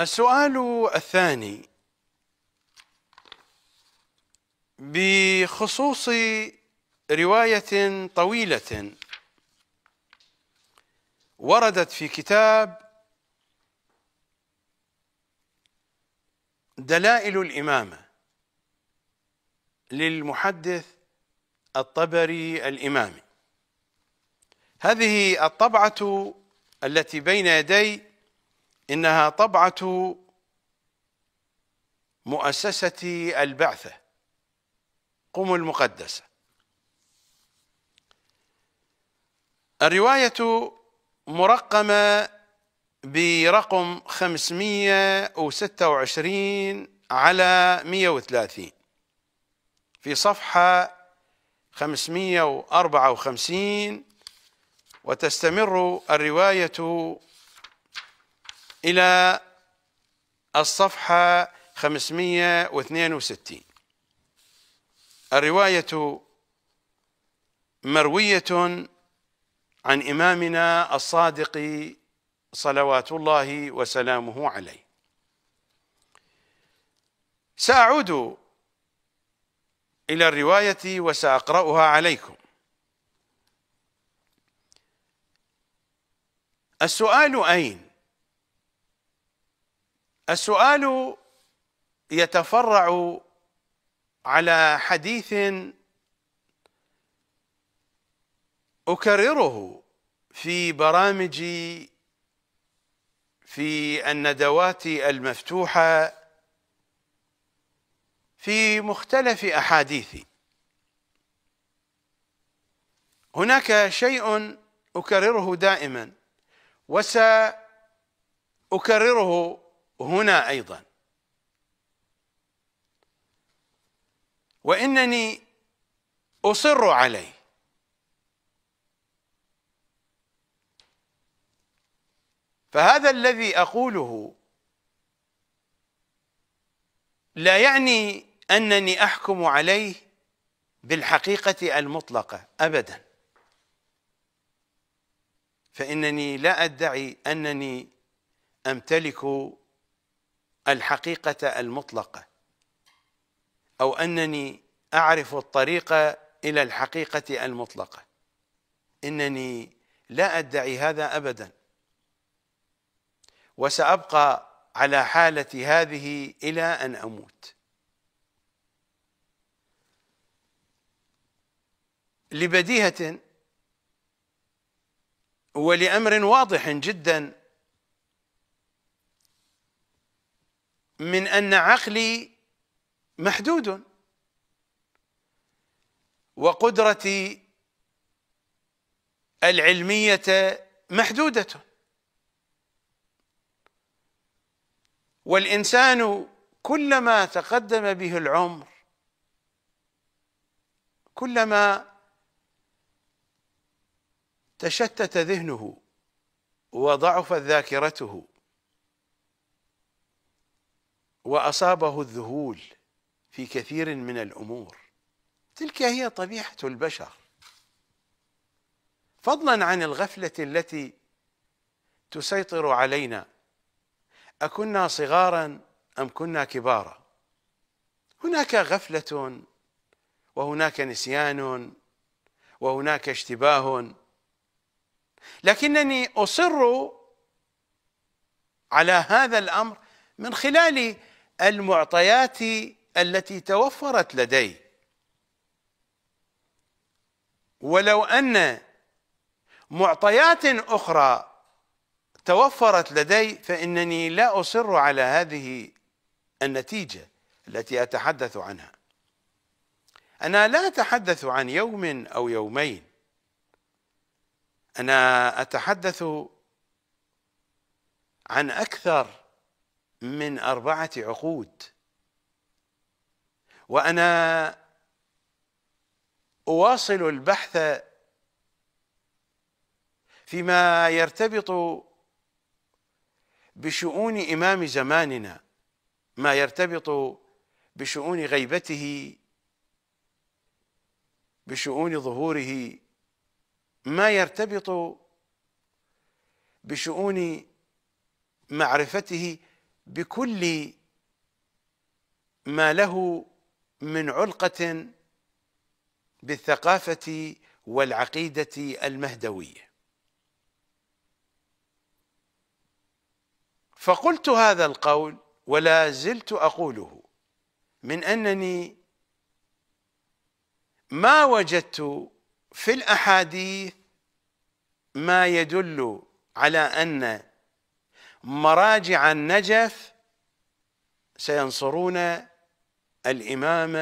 السؤال الثاني بخصوص رواية طويلة وردت في كتاب دلائل الإمامة للمحدث الطبري الإمامي هذه الطبعة التي بين يدي انها طبعه مؤسسه البعثه قم المقدسه الروايه مرقمه برقم 526 على 130 في صفحة 554 وتستمر الرواية إلى الصفحة 562 الرواية مروية عن إمامنا الصادق صلوات الله وسلامه عليه سأعود إلى الرواية وسأقرأها عليكم السؤال أين السؤال يتفرع على حديث اكرره في برامجي في الندوات المفتوحه في مختلف احاديثي هناك شيء اكرره دائما وساكرره هنا أيضا وإنني أصر عليه فهذا الذي أقوله لا يعني أنني أحكم عليه بالحقيقة المطلقة أبدا فإنني لا أدعي أنني أمتلك الحقيقة المطلقة أو أنني أعرف الطريق إلى الحقيقة المطلقة إنني لا أدعي هذا أبدا وسأبقى على حالتي هذه إلى أن أموت لبديهة ولأمر واضح جدا من أن عقلي محدود وقدرتي العلمية محدودة والإنسان كلما تقدم به العمر كلما تشتت ذهنه وضعفت ذاكرته واصابه الذهول في كثير من الامور تلك هي طبيعه البشر فضلا عن الغفله التي تسيطر علينا اكنا صغارا ام كنا كبارا هناك غفله وهناك نسيان وهناك اشتباه لكنني اصر على هذا الامر من خلال المعطيات التي توفرت لدي ولو ان معطيات اخرى توفرت لدي فانني لا اصر على هذه النتيجه التي اتحدث عنها انا لا اتحدث عن يوم او يومين انا اتحدث عن اكثر من أربعة عقود وأنا أواصل البحث فيما يرتبط بشؤون إمام زماننا ما يرتبط بشؤون غيبته بشؤون ظهوره ما يرتبط بشؤون معرفته بكل ما له من علقة بالثقافة والعقيدة المهدوية فقلت هذا القول ولا زلت أقوله من أنني ما وجدت في الأحاديث ما يدل على أن مراجع النجف سينصرون الإمام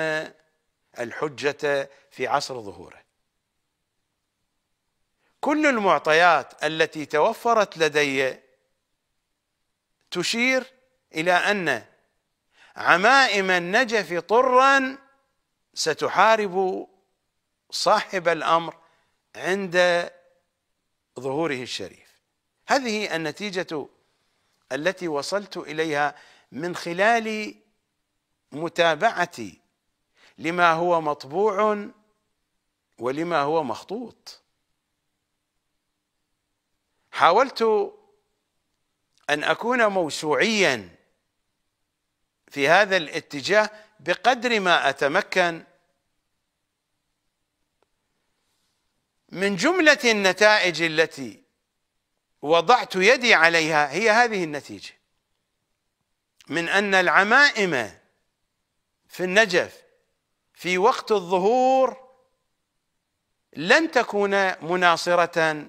الحجة في عصر ظهوره كل المعطيات التي توفرت لدي تشير إلى أن عمائم النجف طرا ستحارب صاحب الأمر عند ظهوره الشريف هذه النتيجة التي وصلت اليها من خلال متابعتي لما هو مطبوع ولما هو مخطوط حاولت ان اكون موسوعيا في هذا الاتجاه بقدر ما اتمكن من جمله النتائج التي وضعت يدي عليها هي هذه النتيجة من أن العمائم في النجف في وقت الظهور لن تكون مناصرة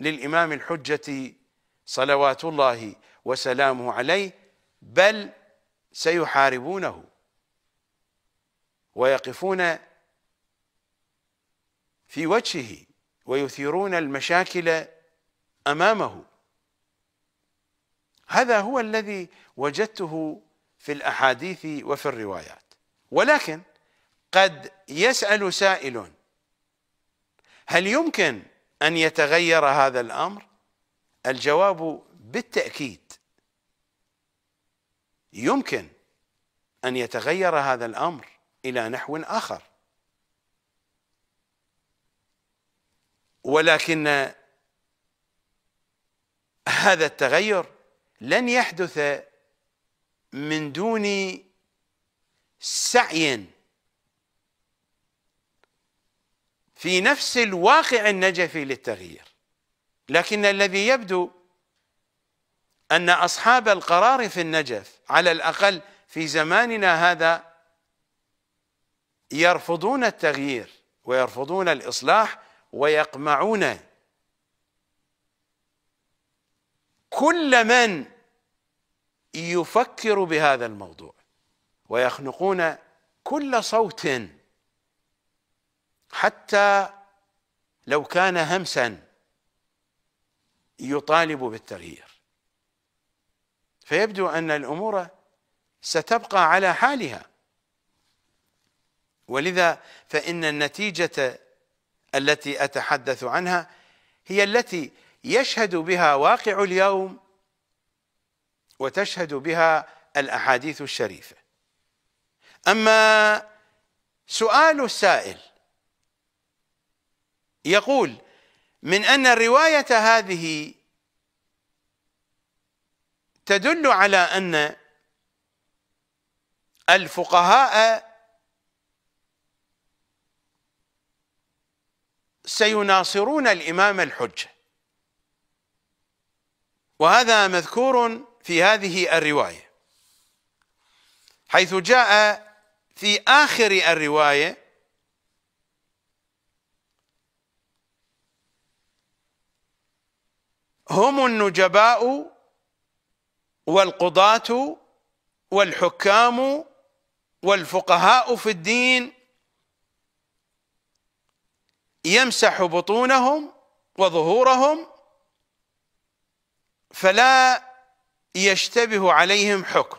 للإمام الحجة صلوات الله وسلامه عليه بل سيحاربونه ويقفون في وجهه ويثيرون المشاكل امامه هذا هو الذي وجدته في الاحاديث وفي الروايات ولكن قد يسال سائل هل يمكن ان يتغير هذا الامر الجواب بالتاكيد يمكن ان يتغير هذا الامر الى نحو اخر ولكن هذا التغير لن يحدث من دون سعي في نفس الواقع النجفي للتغيير لكن الذي يبدو أن أصحاب القرار في النجف على الأقل في زماننا هذا يرفضون التغيير ويرفضون الإصلاح ويقمعون كل من يفكر بهذا الموضوع ويخنقون كل صوت حتى لو كان همسا يطالب بالتغيير فيبدو ان الامور ستبقى على حالها ولذا فان النتيجه التي اتحدث عنها هي التي يشهد بها واقع اليوم وتشهد بها الاحاديث الشريفه اما سؤال السائل يقول من ان الروايه هذه تدل على ان الفقهاء سيناصرون الامام الحجه وهذا مذكور في هذه الروايه حيث جاء في اخر الروايه هم النجباء والقضاة والحكام والفقهاء في الدين يمسح بطونهم وظهورهم فلا يشتبه عليهم حكم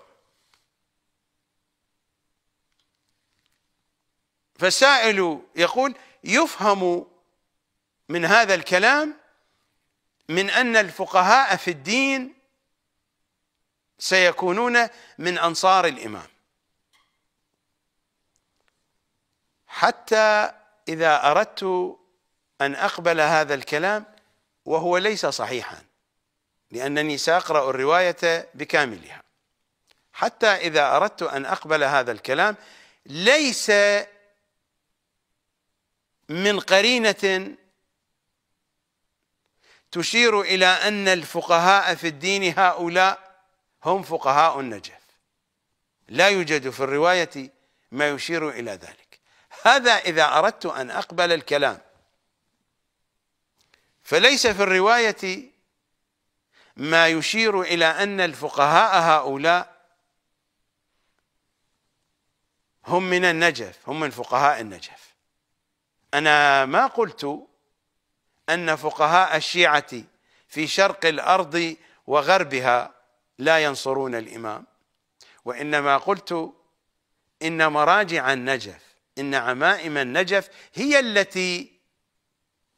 فسائل يقول يفهم من هذا الكلام من ان الفقهاء في الدين سيكونون من انصار الامام حتى إذا أردت أن أقبل هذا الكلام وهو ليس صحيحا لأنني سأقرأ الرواية بكاملها حتى إذا أردت أن أقبل هذا الكلام ليس من قرينة تشير إلى أن الفقهاء في الدين هؤلاء هم فقهاء النجف لا يوجد في الرواية ما يشير إلى ذلك هذا إذا أردت أن أقبل الكلام فليس في الرواية ما يشير إلى أن الفقهاء هؤلاء هم من النجف هم من فقهاء النجف أنا ما قلت أن فقهاء الشيعة في شرق الأرض وغربها لا ينصرون الإمام وإنما قلت إن مراجع النجف إن عمائم النجف هي التي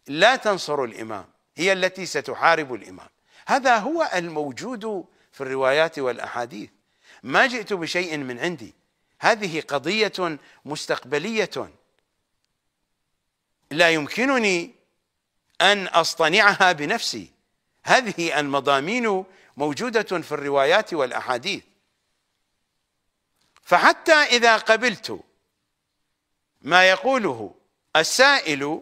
لا تنصر الإمام هي التي ستحارب الإمام هذا هو الموجود في الروايات والأحاديث ما جئت بشيء من عندي هذه قضية مستقبلية لا يمكنني أن أصطنعها بنفسي هذه المضامين موجودة في الروايات والأحاديث فحتى إذا قبلت ما يقوله السائل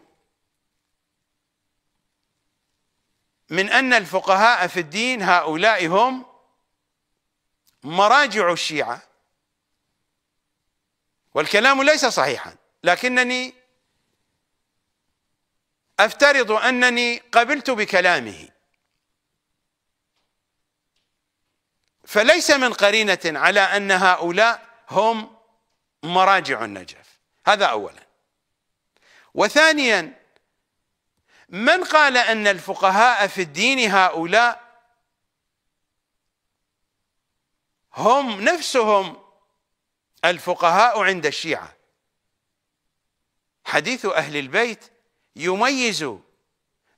من أن الفقهاء في الدين هؤلاء هم مراجع الشيعة والكلام ليس صحيحا لكنني أفترض أنني قبلت بكلامه فليس من قرينة على أن هؤلاء هم مراجع النجف هذا اولا وثانيا من قال ان الفقهاء في الدين هؤلاء هم نفسهم الفقهاء عند الشيعه حديث اهل البيت يميز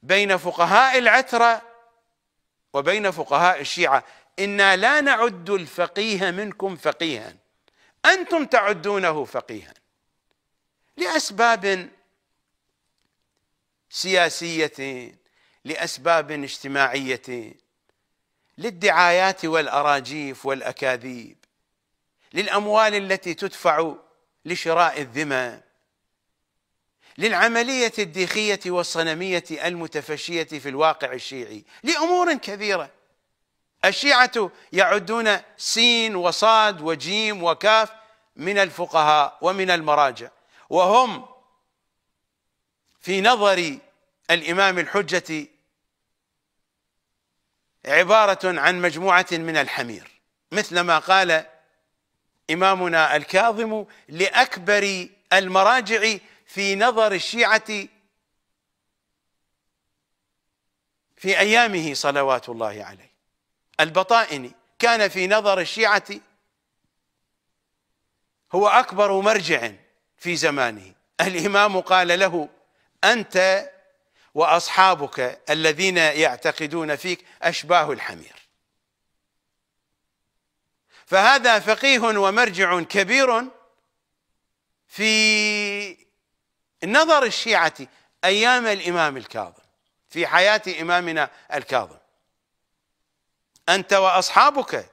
بين فقهاء العتره وبين فقهاء الشيعه انا لا نعد الفقيه منكم فقيها انتم تعدونه فقيها لأسباب سياسية لأسباب اجتماعية للدعايات والأراجيف والأكاذيب للأموال التي تدفع لشراء الذمة للعملية الديخية والصنمية المتفشية في الواقع الشيعي لأمور كثيرة الشيعة يعدون سين وصاد وجيم وكاف من الفقهاء ومن المراجع وهم في نظر الامام الحجه عباره عن مجموعه من الحمير مثل ما قال امامنا الكاظم لاكبر المراجع في نظر الشيعه في ايامه صلوات الله عليه البطائني كان في نظر الشيعه هو اكبر مرجع في زمانه الامام قال له انت واصحابك الذين يعتقدون فيك اشباه الحمير فهذا فقيه ومرجع كبير في نظر الشيعه ايام الامام الكاظم في حياه امامنا الكاظم انت واصحابك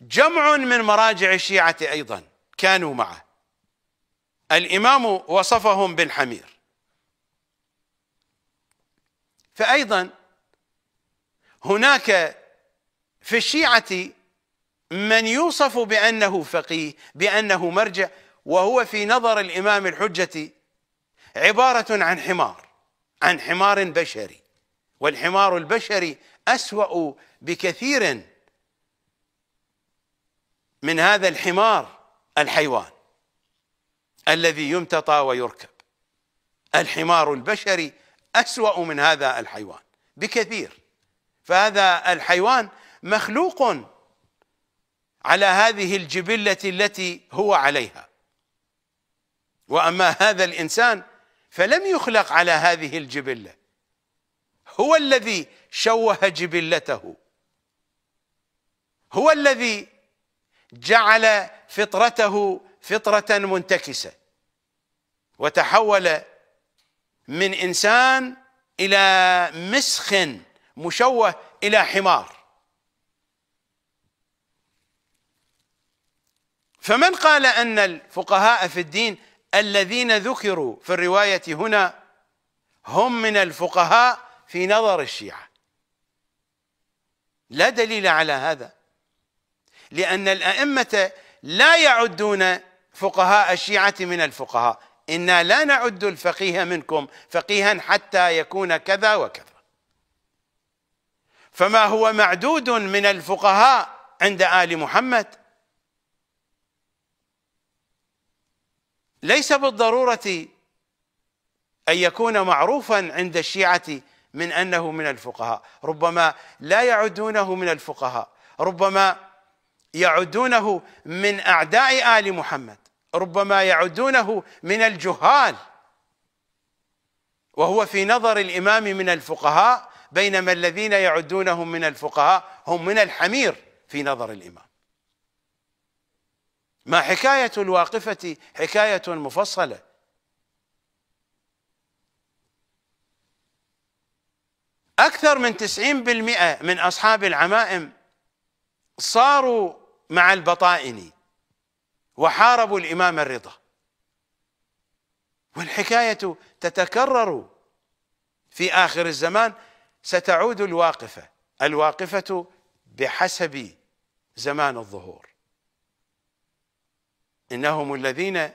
جمع من مراجع الشيعه ايضا كانوا معه الإمام وصفهم بالحمير فأيضا هناك في الشيعة من يوصف بأنه فقيه بأنه مرجع وهو في نظر الإمام الحجة عبارة عن حمار عن حمار بشري والحمار البشري أسوأ بكثير من هذا الحمار الحيوان الذي يمتطى ويركب الحمار البشري أسوأ من هذا الحيوان بكثير فهذا الحيوان مخلوق على هذه الجبلة التي هو عليها وأما هذا الإنسان فلم يخلق على هذه الجبلة هو الذي شوه جبلته هو الذي جعل فطرته فطرة منتكسة وتحول من انسان الى مسخ مشوه الى حمار فمن قال ان الفقهاء في الدين الذين ذكروا في الروايه هنا هم من الفقهاء في نظر الشيعه لا دليل على هذا لان الائمه لا يعدون فقهاء الشيعه من الفقهاء إنا لا نعد الفقيه منكم فقيها حتى يكون كذا وكذا فما هو معدود من الفقهاء عند آل محمد ليس بالضرورة أن يكون معروفا عند الشيعة من أنه من الفقهاء ربما لا يعدونه من الفقهاء ربما يعدونه من أعداء آل محمد ربما يعدونه من الجهال وهو في نظر الإمام من الفقهاء بينما الذين يعدونهم من الفقهاء هم من الحمير في نظر الإمام ما حكاية الواقفة حكاية مفصلة أكثر من 90% من أصحاب العمائم صاروا مع البطائني وحاربوا الإمام الرضا والحكاية تتكرر في آخر الزمان ستعود الواقفة الواقفة بحسب زمان الظهور إنهم الذين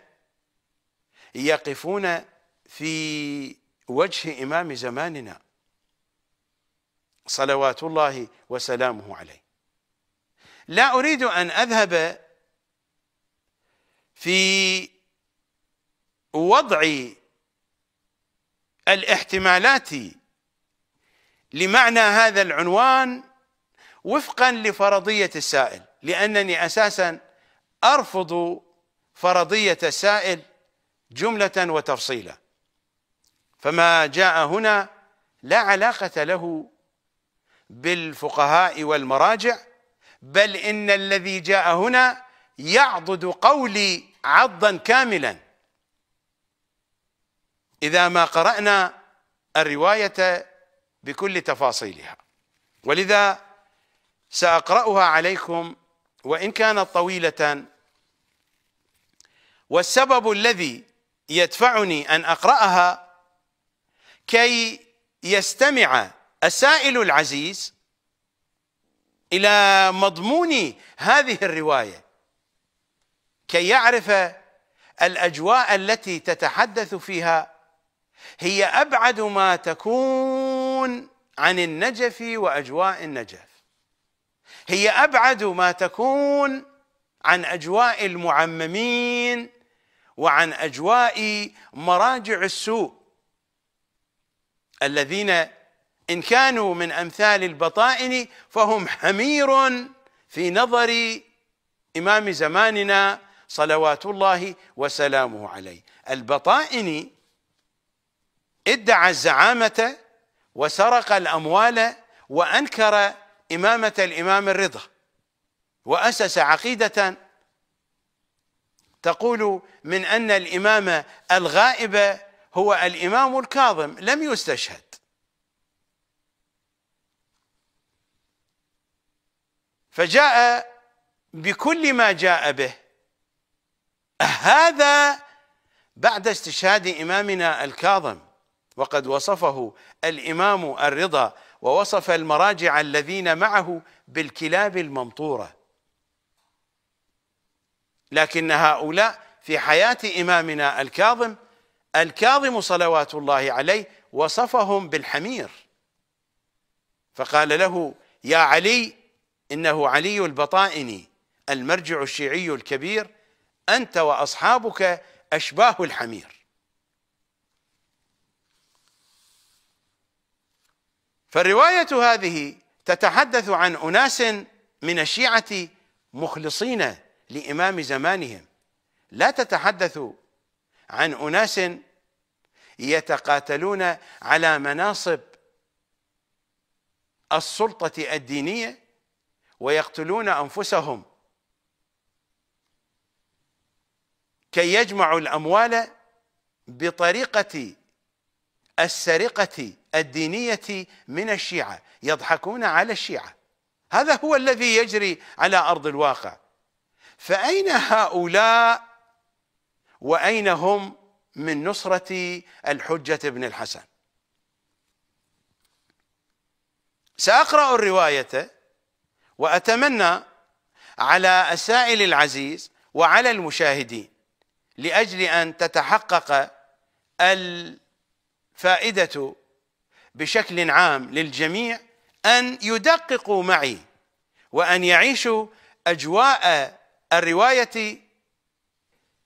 يقفون في وجه إمام زماننا صلوات الله وسلامه عليه لا أريد أن أذهب في وضع الاحتمالات لمعنى هذا العنوان وفقا لفرضيه السائل لانني اساسا ارفض فرضيه السائل جمله وتفصيلا فما جاء هنا لا علاقه له بالفقهاء والمراجع بل ان الذي جاء هنا يعضد قولي عضا كاملا اذا ما قرانا الروايه بكل تفاصيلها ولذا ساقراها عليكم وان كانت طويله والسبب الذي يدفعني ان اقراها كي يستمع السائل العزيز الى مضمون هذه الروايه كي يعرف الاجواء التي تتحدث فيها هي ابعد ما تكون عن النجف واجواء النجف هي ابعد ما تكون عن اجواء المعممين وعن اجواء مراجع السوء الذين ان كانوا من امثال البطائن فهم حمير في نظر امام زماننا صلوات الله وسلامه عليه البطائني ادعى الزعامة وسرق الأموال وأنكر إمامة الإمام الرضا وأسس عقيدة تقول من أن الإمام الغائب هو الإمام الكاظم لم يستشهد فجاء بكل ما جاء به هذا بعد استشهاد إمامنا الكاظم وقد وصفه الإمام الرضا ووصف المراجع الذين معه بالكلاب الممطورة لكن هؤلاء في حياة إمامنا الكاظم الكاظم صلوات الله عليه وصفهم بالحمير فقال له يا علي إنه علي البطائني المرجع الشيعي الكبير أنت وأصحابك أشباه الحمير فالرواية هذه تتحدث عن أناس من الشيعة مخلصين لإمام زمانهم لا تتحدث عن أناس يتقاتلون على مناصب السلطة الدينية ويقتلون أنفسهم كي يجمعوا الأموال بطريقة السرقة الدينية من الشيعة يضحكون على الشيعة هذا هو الذي يجري على أرض الواقع فأين هؤلاء وأين هم من نصرة الحجة بن الحسن سأقرأ الرواية وأتمنى على السائل العزيز وعلى المشاهدين لاجل ان تتحقق الفائده بشكل عام للجميع ان يدققوا معي وان يعيشوا اجواء الروايه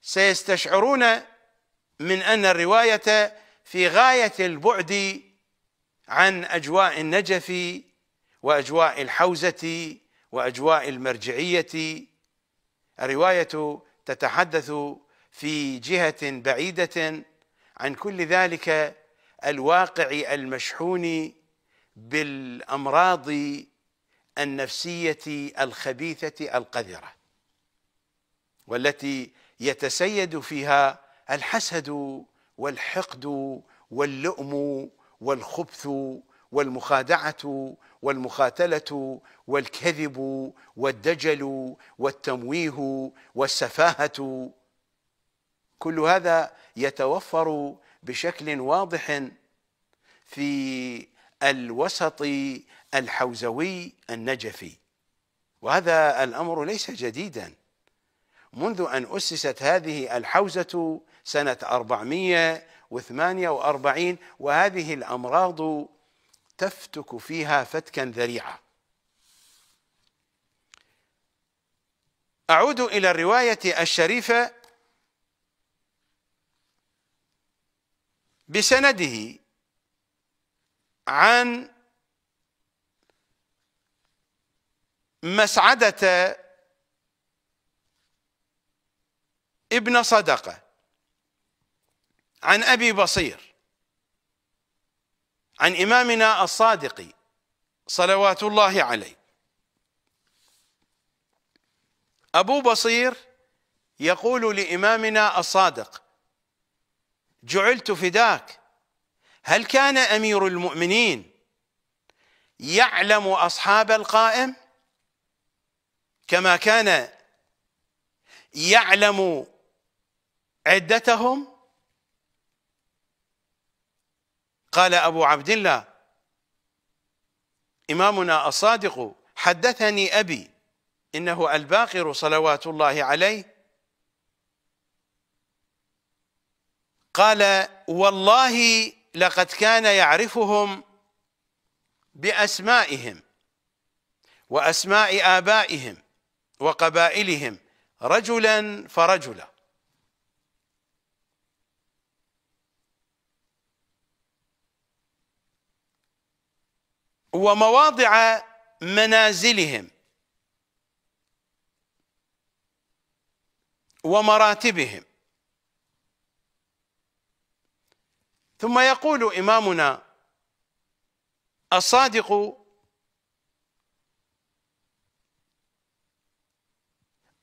سيستشعرون من ان الروايه في غايه البعد عن اجواء النجف واجواء الحوزه واجواء المرجعيه الروايه تتحدث في جهه بعيده عن كل ذلك الواقع المشحون بالامراض النفسيه الخبيثه القذره والتي يتسيد فيها الحسد والحقد واللؤم والخبث والمخادعه والمخاتله والكذب والدجل والتمويه والسفاهه كل هذا يتوفر بشكل واضح في الوسط الحوزوي النجفي وهذا الامر ليس جديدا منذ ان اسست هذه الحوزه سنه 448 وهذه الامراض تفتك فيها فتكا ذريعا اعود الى الروايه الشريفه بسنده عن مسعدة ابن صدقة عن أبي بصير عن إمامنا الصادق صلوات الله عليه أبو بصير يقول لإمامنا الصادق جعلت فداك هل كان امير المؤمنين يعلم اصحاب القائم كما كان يعلم عدتهم قال ابو عبد الله امامنا الصادق حدثني ابي انه الباقر صلوات الله عليه قال والله لقد كان يعرفهم بأسمائهم وأسماء آبائهم وقبائلهم رجلا فرجلا ومواضع منازلهم ومراتبهم ثم يقول إمامنا الصادق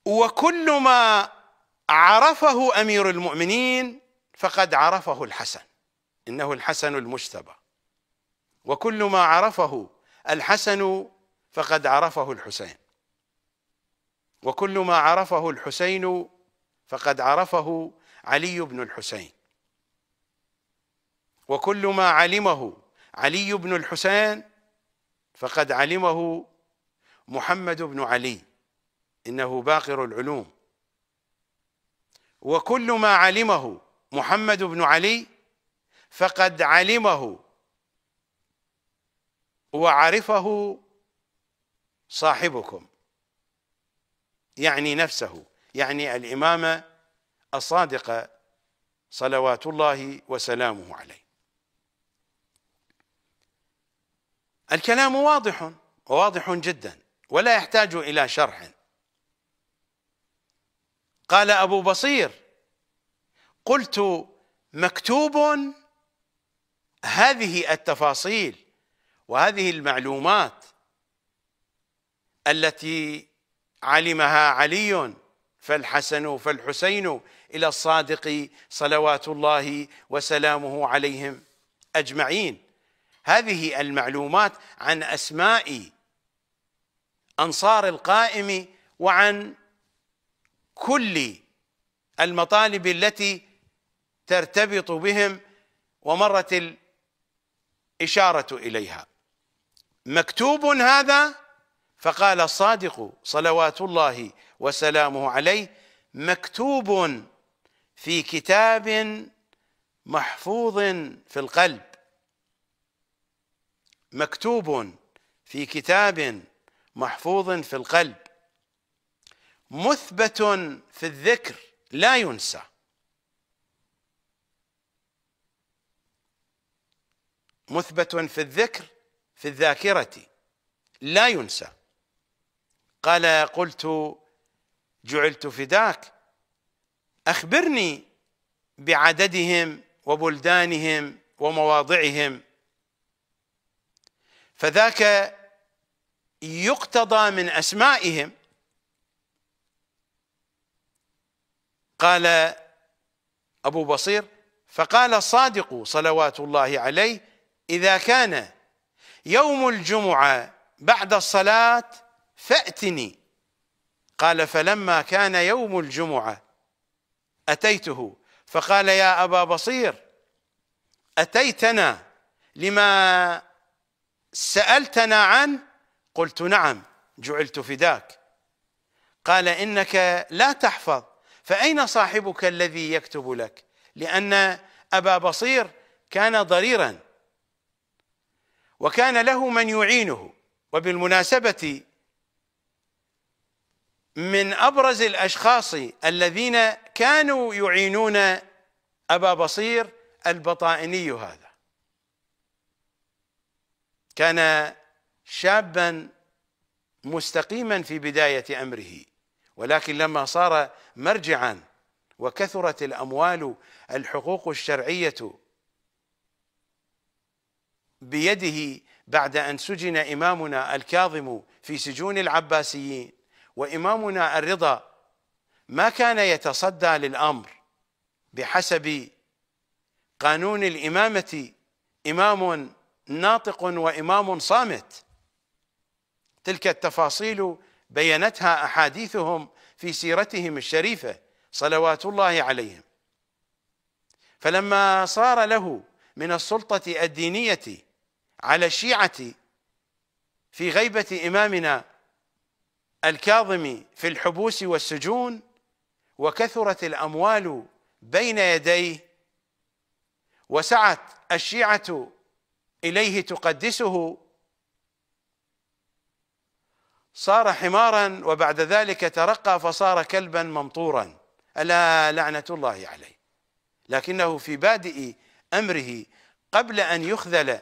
وكل ما عرفه أمير المؤمنين فقد عرفه الحسن إنه الحسن المجتبى وكل ما عرفه الحسن فقد عرفه الحسين وكل ما عرفه الحسين فقد عرفه علي بن الحسين وكل ما علمه علي بن الحسين فقد علمه محمد بن علي انه باقر العلوم وكل ما علمه محمد بن علي فقد علمه وعرفه صاحبكم يعني نفسه يعني الامامه الصادقه صلوات الله وسلامه عليه الكلام واضح وواضح جدا ولا يحتاج إلى شرح قال أبو بصير قلت مكتوب هذه التفاصيل وهذه المعلومات التي علمها علي فالحسن فالحسين إلى الصادق صلوات الله وسلامه عليهم أجمعين هذه المعلومات عن اسماء انصار القائم وعن كل المطالب التي ترتبط بهم ومرت الاشاره اليها مكتوب هذا فقال الصادق صلوات الله وسلامه عليه مكتوب في كتاب محفوظ في القلب مكتوب في كتاب محفوظ في القلب مثبت في الذكر لا ينسى مثبت في الذكر في الذاكرة لا ينسى قال قلت جعلت فداك أخبرني بعددهم وبلدانهم ومواضعهم فذاك يقتضى من أسمائهم قال أبو بصير فقال الصادق صلوات الله عليه إذا كان يوم الجمعة بعد الصلاة فأتني قال فلما كان يوم الجمعة أتيته فقال يا أبا بصير أتيتنا لما سألتنا عن قلت نعم جعلت فداك قال إنك لا تحفظ فأين صاحبك الذي يكتب لك لأن أبا بصير كان ضريرا وكان له من يعينه وبالمناسبة من أبرز الأشخاص الذين كانوا يعينون أبا بصير البطائني هذا كان شابا مستقيما في بدايه امره ولكن لما صار مرجعا وكثرت الاموال الحقوق الشرعيه بيده بعد ان سجن امامنا الكاظم في سجون العباسيين وامامنا الرضا ما كان يتصدى للامر بحسب قانون الامامه امام ناطق وامام صامت تلك التفاصيل بينتها احاديثهم في سيرتهم الشريفه صلوات الله عليهم فلما صار له من السلطه الدينيه على الشيعه في غيبه امامنا الكاظم في الحبوس والسجون وكثرت الاموال بين يديه وسعت الشيعه اليه تقدسه صار حمارا وبعد ذلك ترقى فصار كلبا ممطورا الا لعنه الله عليه لكنه في بادئ امره قبل ان يخذل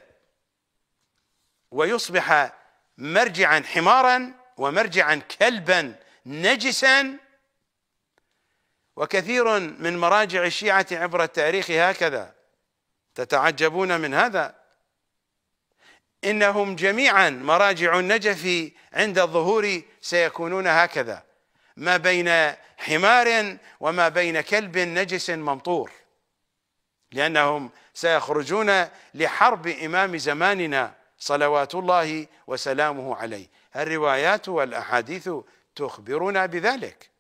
ويصبح مرجعا حمارا ومرجعا كلبا نجسا وكثير من مراجع الشيعه عبر التاريخ هكذا تتعجبون من هذا إنهم جميعا مراجع النجف عند الظهور سيكونون هكذا ما بين حمار وما بين كلب نجس ممطور لأنهم سيخرجون لحرب إمام زماننا صلوات الله وسلامه عليه الروايات والأحاديث تخبرنا بذلك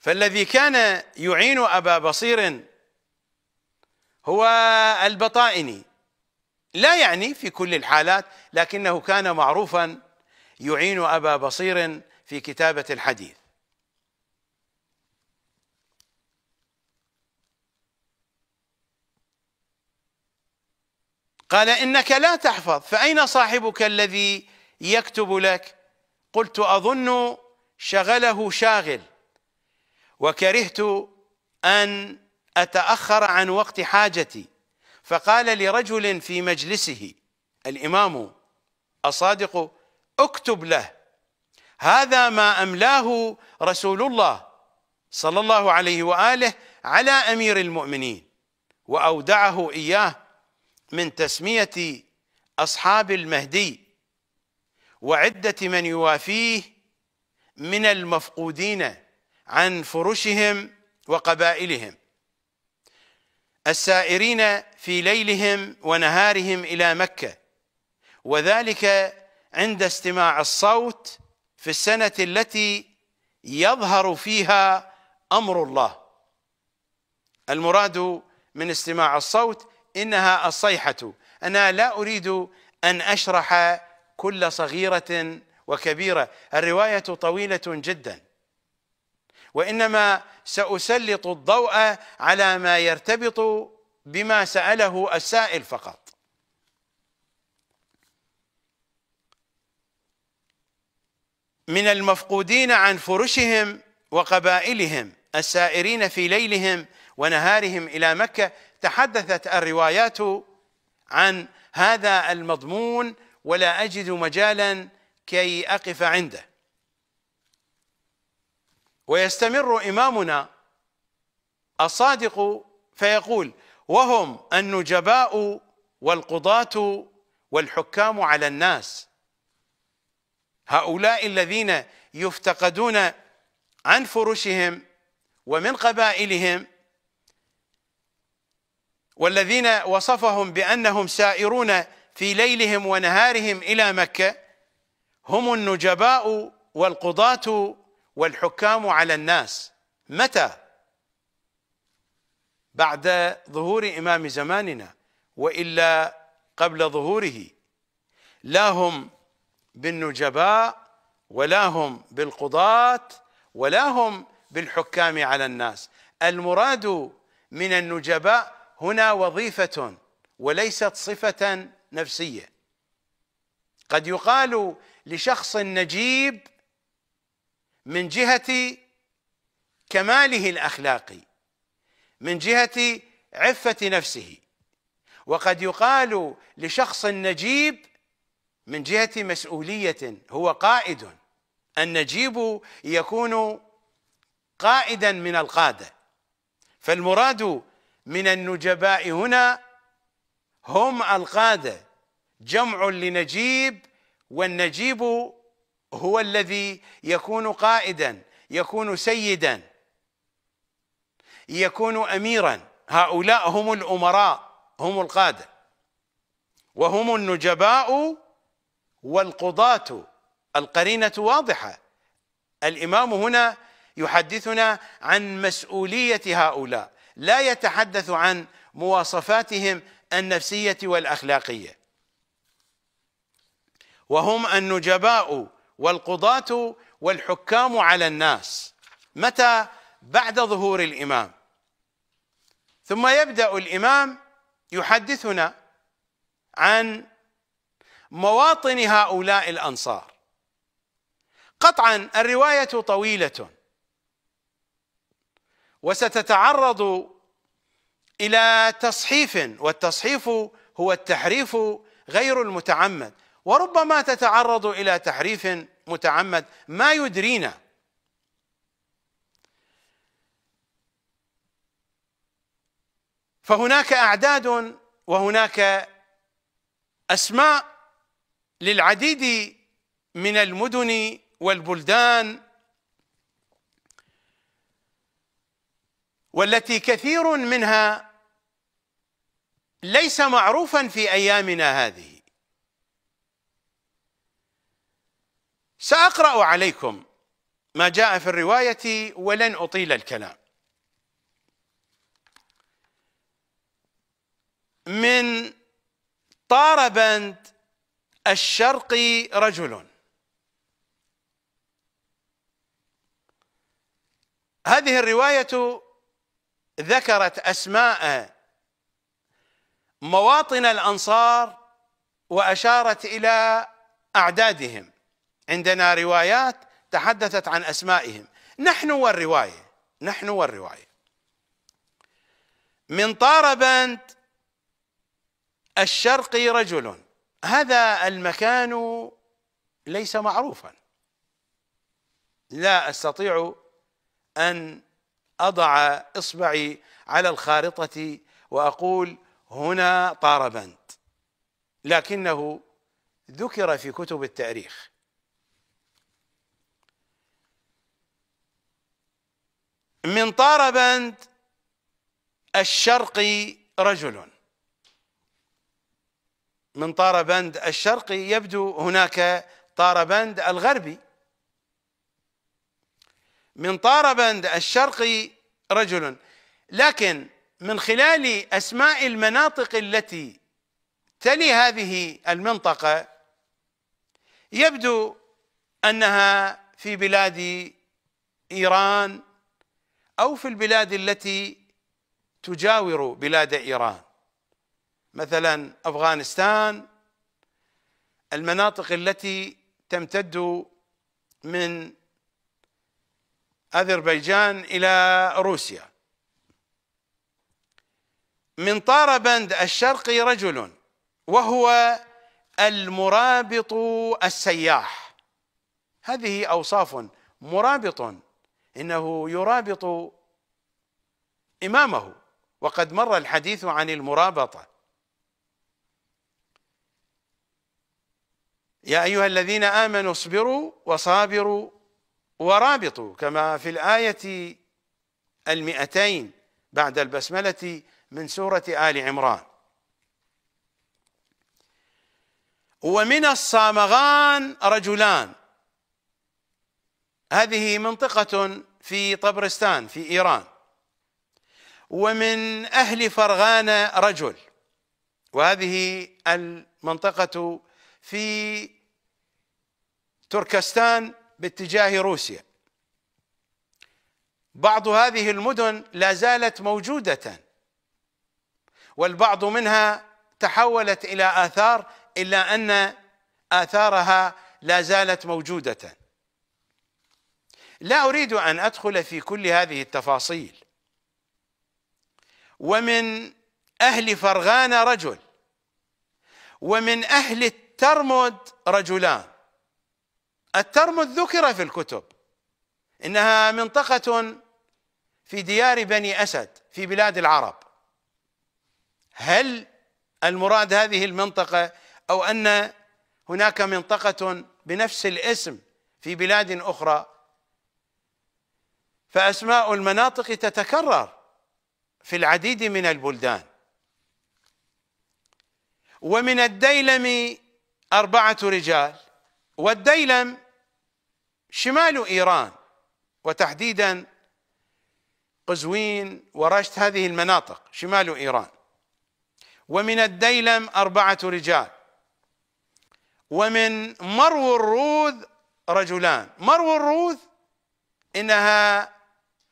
فالذي كان يعين أبا بصير هو البطائني لا يعني في كل الحالات لكنه كان معروفا يعين أبا بصير في كتابة الحديث قال إنك لا تحفظ فأين صاحبك الذي يكتب لك قلت أظن شغله شاغل وكرهت أن أتأخر عن وقت حاجتي فقال لرجل في مجلسه الإمام الصادق اكتب له هذا ما أملاه رسول الله صلى الله عليه وآله على أمير المؤمنين وأودعه إياه من تسمية أصحاب المهدي وعدة من يوافيه من المفقودين عن فرشهم وقبائلهم السائرين في ليلهم ونهارهم الى مكه وذلك عند استماع الصوت في السنه التي يظهر فيها امر الله المراد من استماع الصوت انها الصيحه انا لا اريد ان اشرح كل صغيره وكبيره الروايه طويله جدا وانما سأسلط الضوء على ما يرتبط بما سأله السائل فقط من المفقودين عن فرشهم وقبائلهم السائرين في ليلهم ونهارهم إلى مكة تحدثت الروايات عن هذا المضمون ولا أجد مجالا كي أقف عنده ويستمر إمامنا الصادق فيقول وهم النجباء والقضاة والحكام على الناس هؤلاء الذين يفتقدون عن فرشهم ومن قبائلهم والذين وصفهم بأنهم سائرون في ليلهم ونهارهم إلى مكة هم النجباء والقضاة والحكام على الناس متى بعد ظهور امام زماننا والا قبل ظهوره لا هم بالنجباء ولا هم بالقضاة ولا هم بالحكام على الناس المراد من النجباء هنا وظيفة وليست صفة نفسية قد يقال لشخص نجيب من جهه كماله الاخلاقي من جهه عفه نفسه وقد يقال لشخص نجيب من جهه مسؤوليه هو قائد النجيب يكون قائدا من القاده فالمراد من النجباء هنا هم القاده جمع لنجيب والنجيب هو الذي يكون قائدا يكون سيدا يكون اميرا هؤلاء هم الامراء هم القاده وهم النجباء والقضاه القرينه واضحه الامام هنا يحدثنا عن مسؤوليه هؤلاء لا يتحدث عن مواصفاتهم النفسيه والاخلاقيه وهم النجباء والقضاة والحكام على الناس متى بعد ظهور الإمام ثم يبدأ الإمام يحدثنا عن مواطن هؤلاء الأنصار قطعا الرواية طويلة وستتعرض إلى تصحيف والتصحيف هو التحريف غير المتعمد وربما تتعرض الى تحريف متعمد ما يدرينا فهناك اعداد وهناك اسماء للعديد من المدن والبلدان والتي كثير منها ليس معروفا في ايامنا هذه ساقرا عليكم ما جاء في الروايه ولن اطيل الكلام من طاربند الشرق رجل هذه الروايه ذكرت اسماء مواطن الانصار واشارت الى اعدادهم عندنا روايات تحدثت عن أسمائهم نحن والرواية نحن والرواية من طاربند الشرقي رجل هذا المكان ليس معروفا لا استطيع ان اضع اصبعي على الخارطه واقول هنا طاربند لكنه ذكر في كتب التاريخ من طاربند الشرقي رجل من طاربند الشرقي يبدو هناك طاربند الغربي من طاربند الشرقي رجل لكن من خلال اسماء المناطق التي تلي هذه المنطقه يبدو انها في بلاد ايران أو في البلاد التي تجاور بلاد إيران مثلا أفغانستان المناطق التي تمتد من أذربيجان إلى روسيا من طاربند الشرقي رجل وهو المرابط السياح هذه أوصاف مرابط انه يرابط امامه وقد مر الحديث عن المرابطه يا ايها الذين امنوا اصبروا وصابروا ورابطوا كما في الايه المئتين بعد البسمله من سوره ال عمران ومن الصامغان رجلان هذه منطقة في طبرستان في إيران ومن أهل فرغانة رجل وهذه المنطقة في تركستان باتجاه روسيا بعض هذه المدن لا زالت موجودة والبعض منها تحولت إلى آثار إلا أن آثارها لا زالت موجودة لا اريد ان ادخل في كل هذه التفاصيل ومن اهل فرغانه رجل ومن اهل الترمد رجلان الترمد ذكر في الكتب انها منطقه في ديار بني اسد في بلاد العرب هل المراد هذه المنطقه او ان هناك منطقه بنفس الاسم في بلاد اخرى فأسماء المناطق تتكرر في العديد من البلدان ومن الديلم أربعة رجال والديلم شمال إيران وتحديدا قزوين ورشت هذه المناطق شمال إيران ومن الديلم أربعة رجال ومن مرو الروذ رجلان مرو الروذ إنها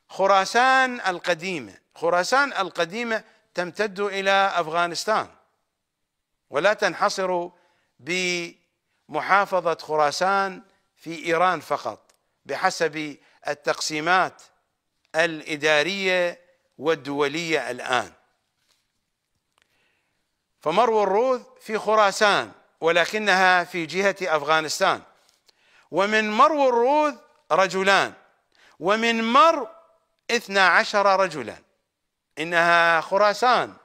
خراسان القديمة خراسان القديمة تمتد إلى أفغانستان ولا تنحصر بمحافظة خراسان في إيران فقط بحسب التقسيمات الإدارية والدولية الآن فمرو الروذ في خراسان ولكنها في جهة أفغانستان ومن مرو الروذ رجلان ومن مرو اثنا عشر رجلا إنها خراسان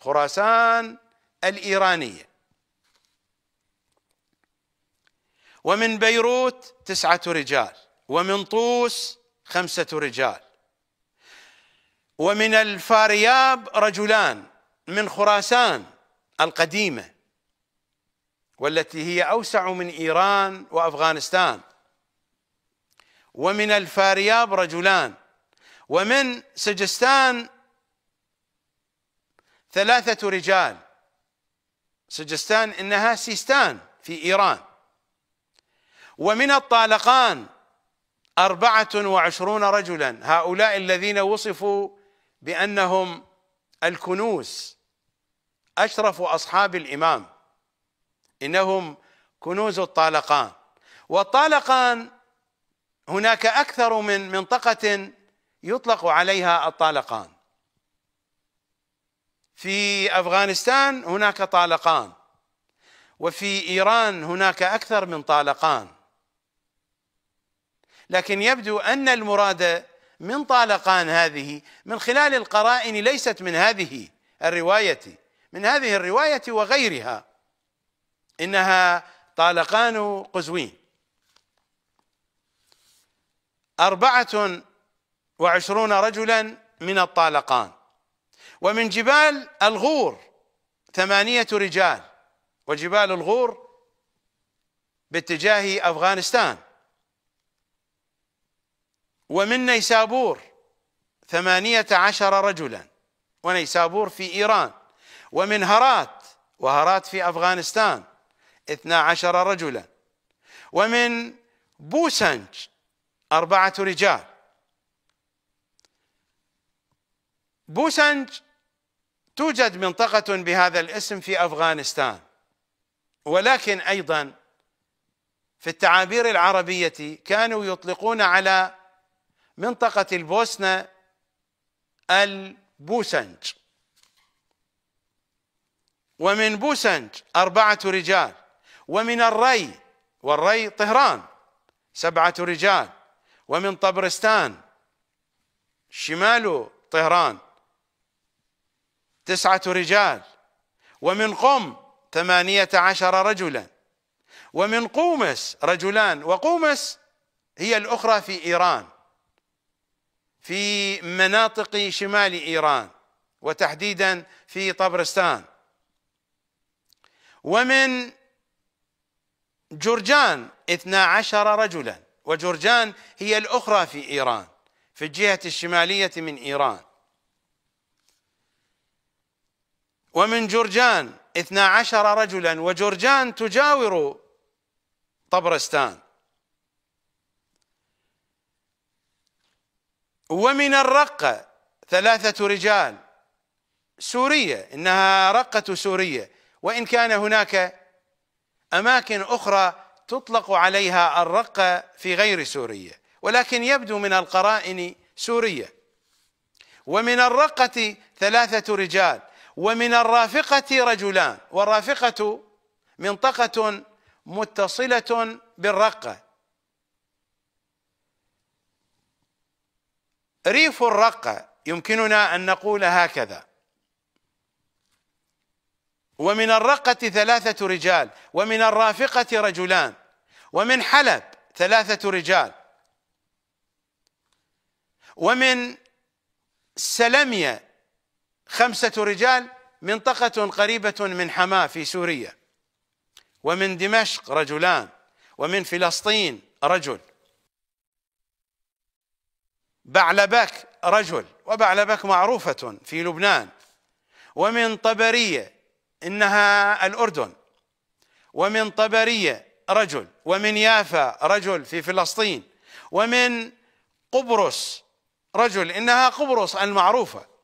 خراسان الإيرانية ومن بيروت تسعة رجال ومن طوس خمسة رجال ومن الفارياب رجلان من خراسان القديمة والتي هي أوسع من إيران وأفغانستان ومن الفارياب رجلان ومن سجستان ثلاثة رجال سجستان إنها سيستان في إيران ومن الطالقان أربعة وعشرون رجلا هؤلاء الذين وصفوا بأنهم الكنوز أشرف أصحاب الإمام إنهم كنوز الطالقان والطالقان هناك أكثر من منطقة يطلق عليها الطالقان في افغانستان هناك طالقان وفي ايران هناك اكثر من طالقان لكن يبدو ان المراد من طالقان هذه من خلال القرائن ليست من هذه الروايه من هذه الروايه وغيرها انها طالقان قزوين اربعه وعشرون رجلا من الطالقان ومن جبال الغور ثمانية رجال وجبال الغور باتجاه أفغانستان ومن نيسابور ثمانية عشر رجلا ونيسابور في إيران ومن هرات وهرات في أفغانستان اثنا عشر رجلا ومن بوسنج أربعة رجال بوسنج توجد منطقة بهذا الاسم في افغانستان ولكن ايضا في التعابير العربية كانوا يطلقون على منطقة البوسنة البوسنج ومن بوسنج أربعة رجال ومن الري والري طهران سبعة رجال ومن طبرستان شمال طهران تسعة رجال ومن قم ثمانية عشر رجلا ومن قومس رجلان وقومس هي الأخرى في إيران في مناطق شمال إيران وتحديدا في طبرستان ومن جرجان اثنا عشر رجلا وجرجان هي الأخرى في إيران في الجهة الشمالية من إيران ومن جرجان اثنا عشر رجلا وجرجان تجاور طبرستان ومن الرقة ثلاثة رجال سورية إنها رقة سورية وإن كان هناك أماكن أخرى تطلق عليها الرقة في غير سورية ولكن يبدو من القرائن سورية ومن الرقة ثلاثة رجال ومن الرافقة رجلان والرافقة منطقة متصلة بالرقة ريف الرقة يمكننا أن نقول هكذا ومن الرقة ثلاثة رجال ومن الرافقة رجلان ومن حلب ثلاثة رجال ومن سلمية خمسة رجال منطقة قريبة من حماة في سوريا ومن دمشق رجلان ومن فلسطين رجل بعلبك رجل وبعلبك معروفة في لبنان ومن طبرية إنها الأردن ومن طبرية رجل ومن يافا رجل في فلسطين ومن قبرص رجل إنها قبرص المعروفة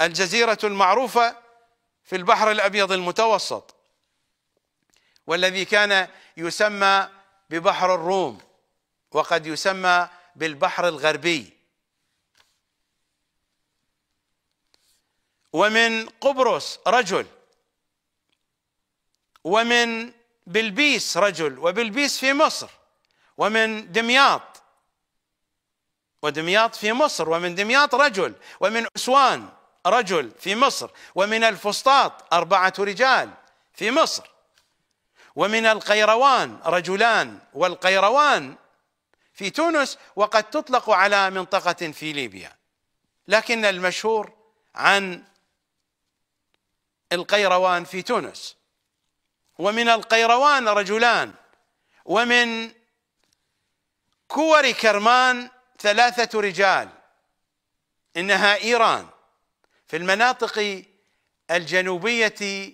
الجزيرة المعروفة في البحر الأبيض المتوسط والذي كان يسمى ببحر الروم وقد يسمى بالبحر الغربي ومن قبرص رجل ومن بلبيس رجل وبلبيس في مصر ومن دمياط ودمياط في مصر ومن دمياط رجل ومن أسوان رجل في مصر ومن الفسطاط أربعة رجال في مصر ومن القيروان رجلان والقيروان في تونس وقد تطلق على منطقة في ليبيا لكن المشهور عن القيروان في تونس ومن القيروان رجلان ومن كور كرمان ثلاثة رجال إنها إيران في المناطق الجنوبية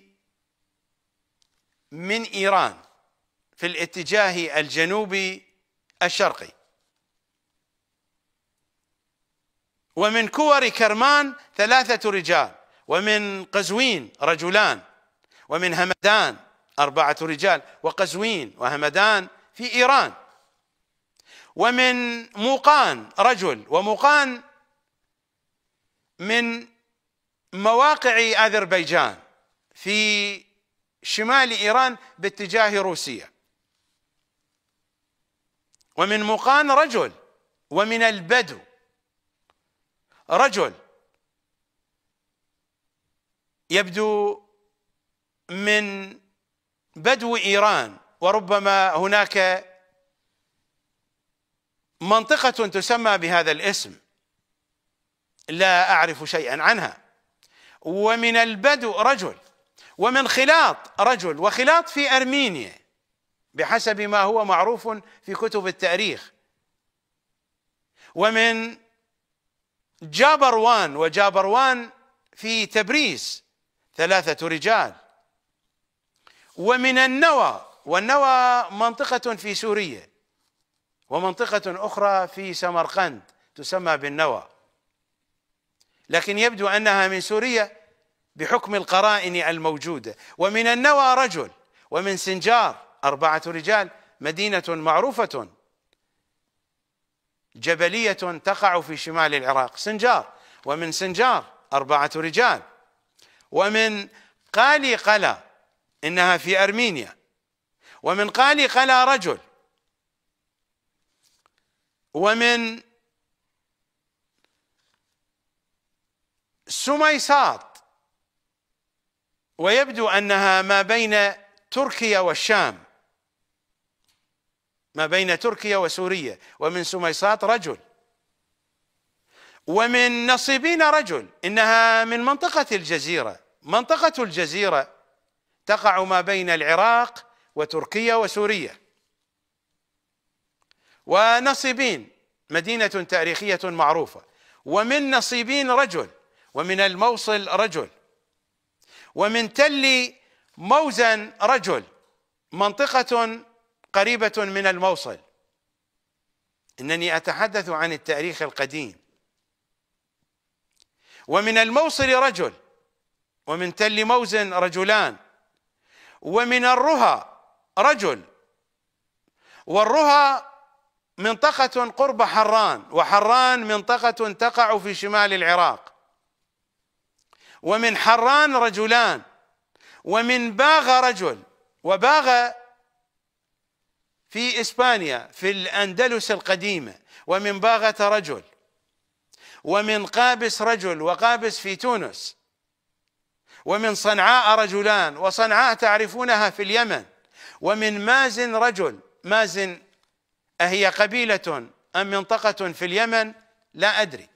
من إيران في الاتجاه الجنوبي الشرقي ومن كور كرمان ثلاثة رجال ومن قزوين رجلان ومن همدان أربعة رجال وقزوين وهمدان في إيران ومن موقان رجل وموقان من مواقع اذربيجان في شمال ايران باتجاه روسيا ومن مقان رجل ومن البدو رجل يبدو من بدو ايران وربما هناك منطقه تسمى بهذا الاسم لا اعرف شيئا عنها ومن البدو رجل ومن خلاط رجل وخلاط في أرمينيا بحسب ما هو معروف في كتب التاريخ ومن جابروان وجابروان في تبريز ثلاثة رجال ومن النوى والنوى منطقة في سوريا ومنطقة أخرى في سمرقند تسمى بالنوى لكن يبدو انها من سوريا بحكم القرائن الموجوده ومن النوى رجل ومن سنجار اربعه رجال مدينه معروفه جبليه تقع في شمال العراق سنجار ومن سنجار اربعه رجال ومن قالي قلا انها في ارمينيا ومن قالي قلا رجل ومن سميسات ويبدو انها ما بين تركيا والشام ما بين تركيا وسوريا ومن سميسات رجل ومن نصيبين رجل انها من منطقه الجزيره منطقه الجزيره تقع ما بين العراق وتركيا وسوريا ونصيبين مدينه تاريخيه معروفه ومن نصيبين رجل ومن الموصل رجل ومن تل موزن رجل منطقة قريبة من الموصل إنني أتحدث عن التاريخ القديم ومن الموصل رجل ومن تل موزن رجلان ومن الرها رجل والرها منطقة قرب حران وحران منطقة تقع في شمال العراق ومن حران رجلان ومن باغ رجل وباغ في اسبانيا في الاندلس القديمه ومن باغه رجل ومن قابس رجل وقابس في تونس ومن صنعاء رجلان وصنعاء تعرفونها في اليمن ومن مازن رجل مازن أهي قبيلة أم منطقة في اليمن لا أدري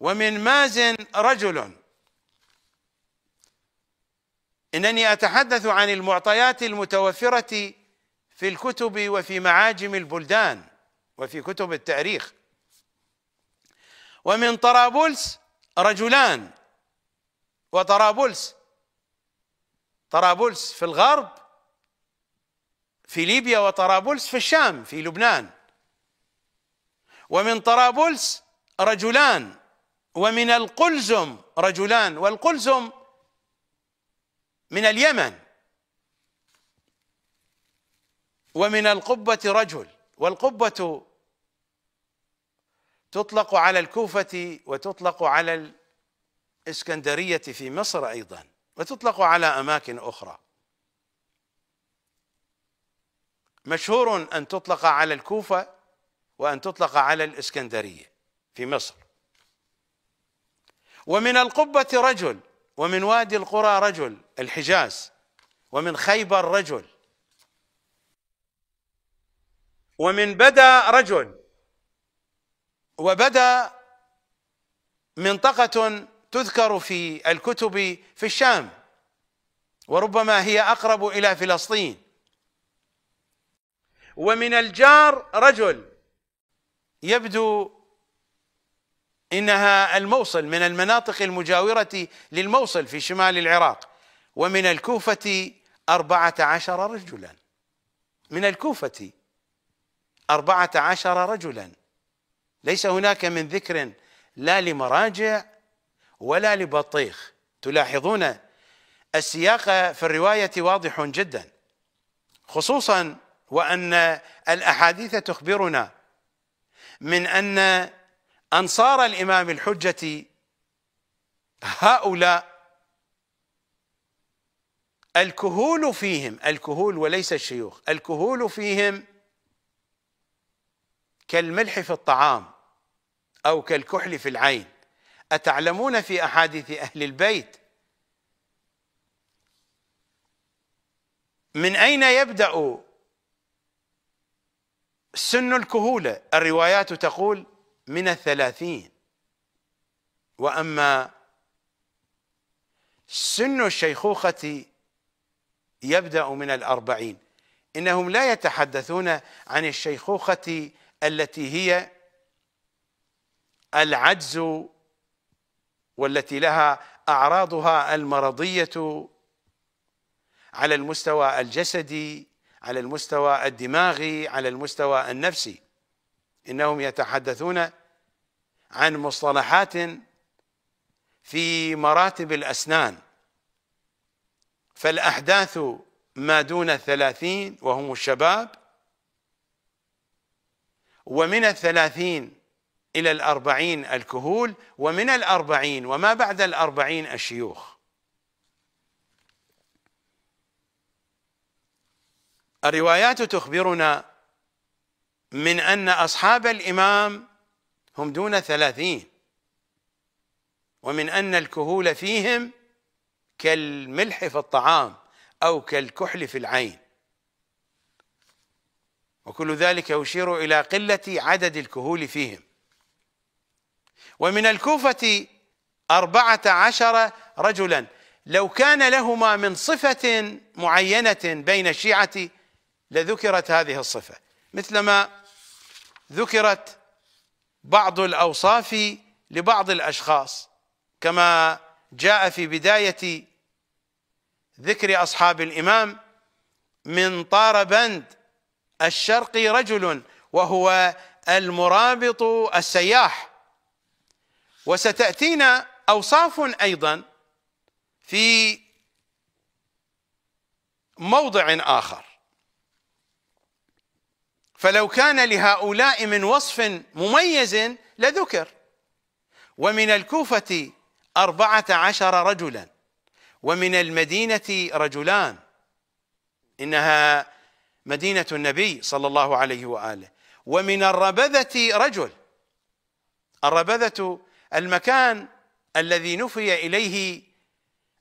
ومن مازن رجل انني اتحدث عن المعطيات المتوفره في الكتب وفي معاجم البلدان وفي كتب التاريخ ومن طرابلس رجلان وطرابلس طرابلس في الغرب في ليبيا وطرابلس في الشام في لبنان ومن طرابلس رجلان ومن القلزم رجلان والقلزم من اليمن ومن القبة رجل والقبة تطلق على الكوفة وتطلق على الإسكندرية في مصر أيضا وتطلق على أماكن أخرى مشهور أن تطلق على الكوفة وأن تطلق على الإسكندرية في مصر ومن القبة رجل ومن وادي القرى رجل الحجاز ومن خيبر رجل ومن بدا رجل وبدا منطقة تذكر في الكتب في الشام وربما هي أقرب إلى فلسطين ومن الجار رجل يبدو إنها الموصل من المناطق المجاورة للموصل في شمال العراق ومن الكوفة أربعة عشر رجلا من الكوفة أربعة عشر رجلا ليس هناك من ذكر لا لمراجع ولا لبطيخ تلاحظون السياق في الرواية واضح جدا خصوصا وأن الأحاديث تخبرنا من أن أنصار الإمام الحجة هؤلاء الكهول فيهم الكهول وليس الشيوخ الكهول فيهم كالملح في الطعام أو كالكحل في العين أتعلمون في أحاديث أهل البيت من أين يبدأ سن الكهولة الروايات تقول من الثلاثين وأما سن الشيخوخة يبدأ من الأربعين إنهم لا يتحدثون عن الشيخوخة التي هي العجز والتي لها أعراضها المرضية على المستوى الجسدي على المستوى الدماغي على المستوى النفسي انهم يتحدثون عن مصطلحات في مراتب الاسنان فالاحداث ما دون الثلاثين وهم الشباب ومن الثلاثين إلى الأربعين الكهول ومن الأربعين وما بعد الأربعين الشيوخ الروايات تخبرنا من أن أصحاب الإمام هم دون ثلاثين ومن أن الكهول فيهم كالملح في الطعام أو كالكحل في العين وكل ذلك يشير إلى قلة عدد الكهول فيهم ومن الكوفة أربعة عشر رجلا لو كان لهما من صفة معينة بين الشيعة لذكرت هذه الصفة مثلما ذكرت بعض الاوصاف لبعض الاشخاص كما جاء في بدايه ذكر اصحاب الامام من طار بند الشرقي رجل وهو المرابط السياح وستاتينا اوصاف ايضا في موضع اخر فلو كان لهؤلاء من وصف مميز لذكر ومن الكوفة أربعة عشر رجلا ومن المدينة رجلان إنها مدينة النبي صلى الله عليه وآله ومن الربذة رجل الربذة المكان الذي نفي إليه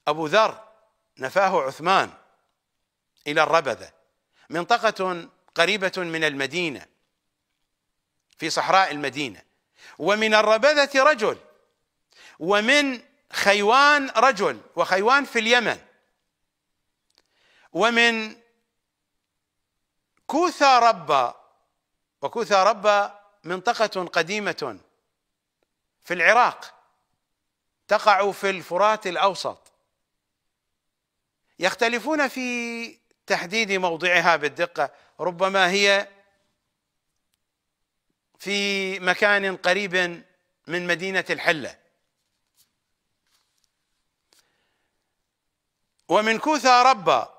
أبو ذر نفاه عثمان إلى الربذة منطقة قريبة من المدينة في صحراء المدينة ومن الربذة رجل ومن خيوان رجل وخيوان في اليمن ومن كوثا ربا وكوثا ربا منطقة قديمة في العراق تقع في الفرات الأوسط يختلفون في تحديد موضعها بالدقة ربما هي في مكان قريب من مدينة الحلة ومن كوثا ربا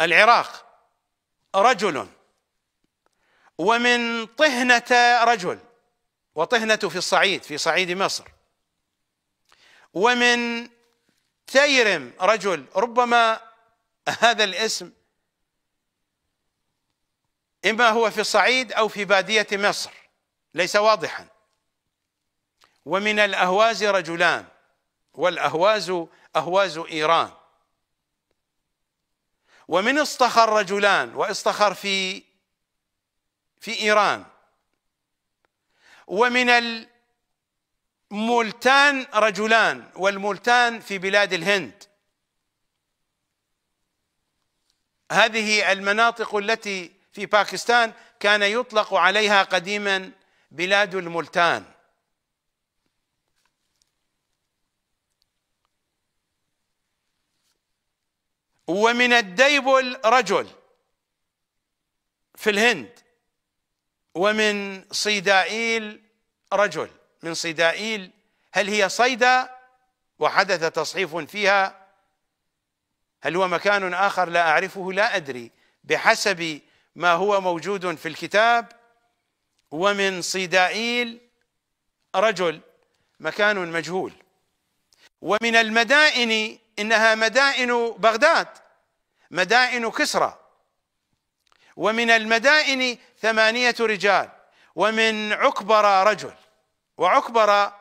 العراق رجل ومن طهنة رجل وطهنة في الصعيد في صعيد مصر ومن تيرم رجل ربما هذا الاسم إما هو في الصعيد أو في بادية مصر ليس واضحا ومن الأهواز رجلان والأهواز أهواز إيران ومن اصطخر رجلان واصطخر في في إيران ومن الملتان رجلان والملتان في بلاد الهند هذه المناطق التي في باكستان كان يطلق عليها قديما بلاد الملتان ومن الديبل رجل في الهند ومن صيدائيل رجل من صيدائيل هل هي صيدا وحدث تصحيف فيها هل هو مكان آخر لا أعرفه لا أدري بحسب ما هو موجود في الكتاب ومن صدائيل رجل مكان مجهول ومن المدائن انها مدائن بغداد مدائن كسرى ومن المدائن ثمانية رجال ومن عكبر رجل وعكبر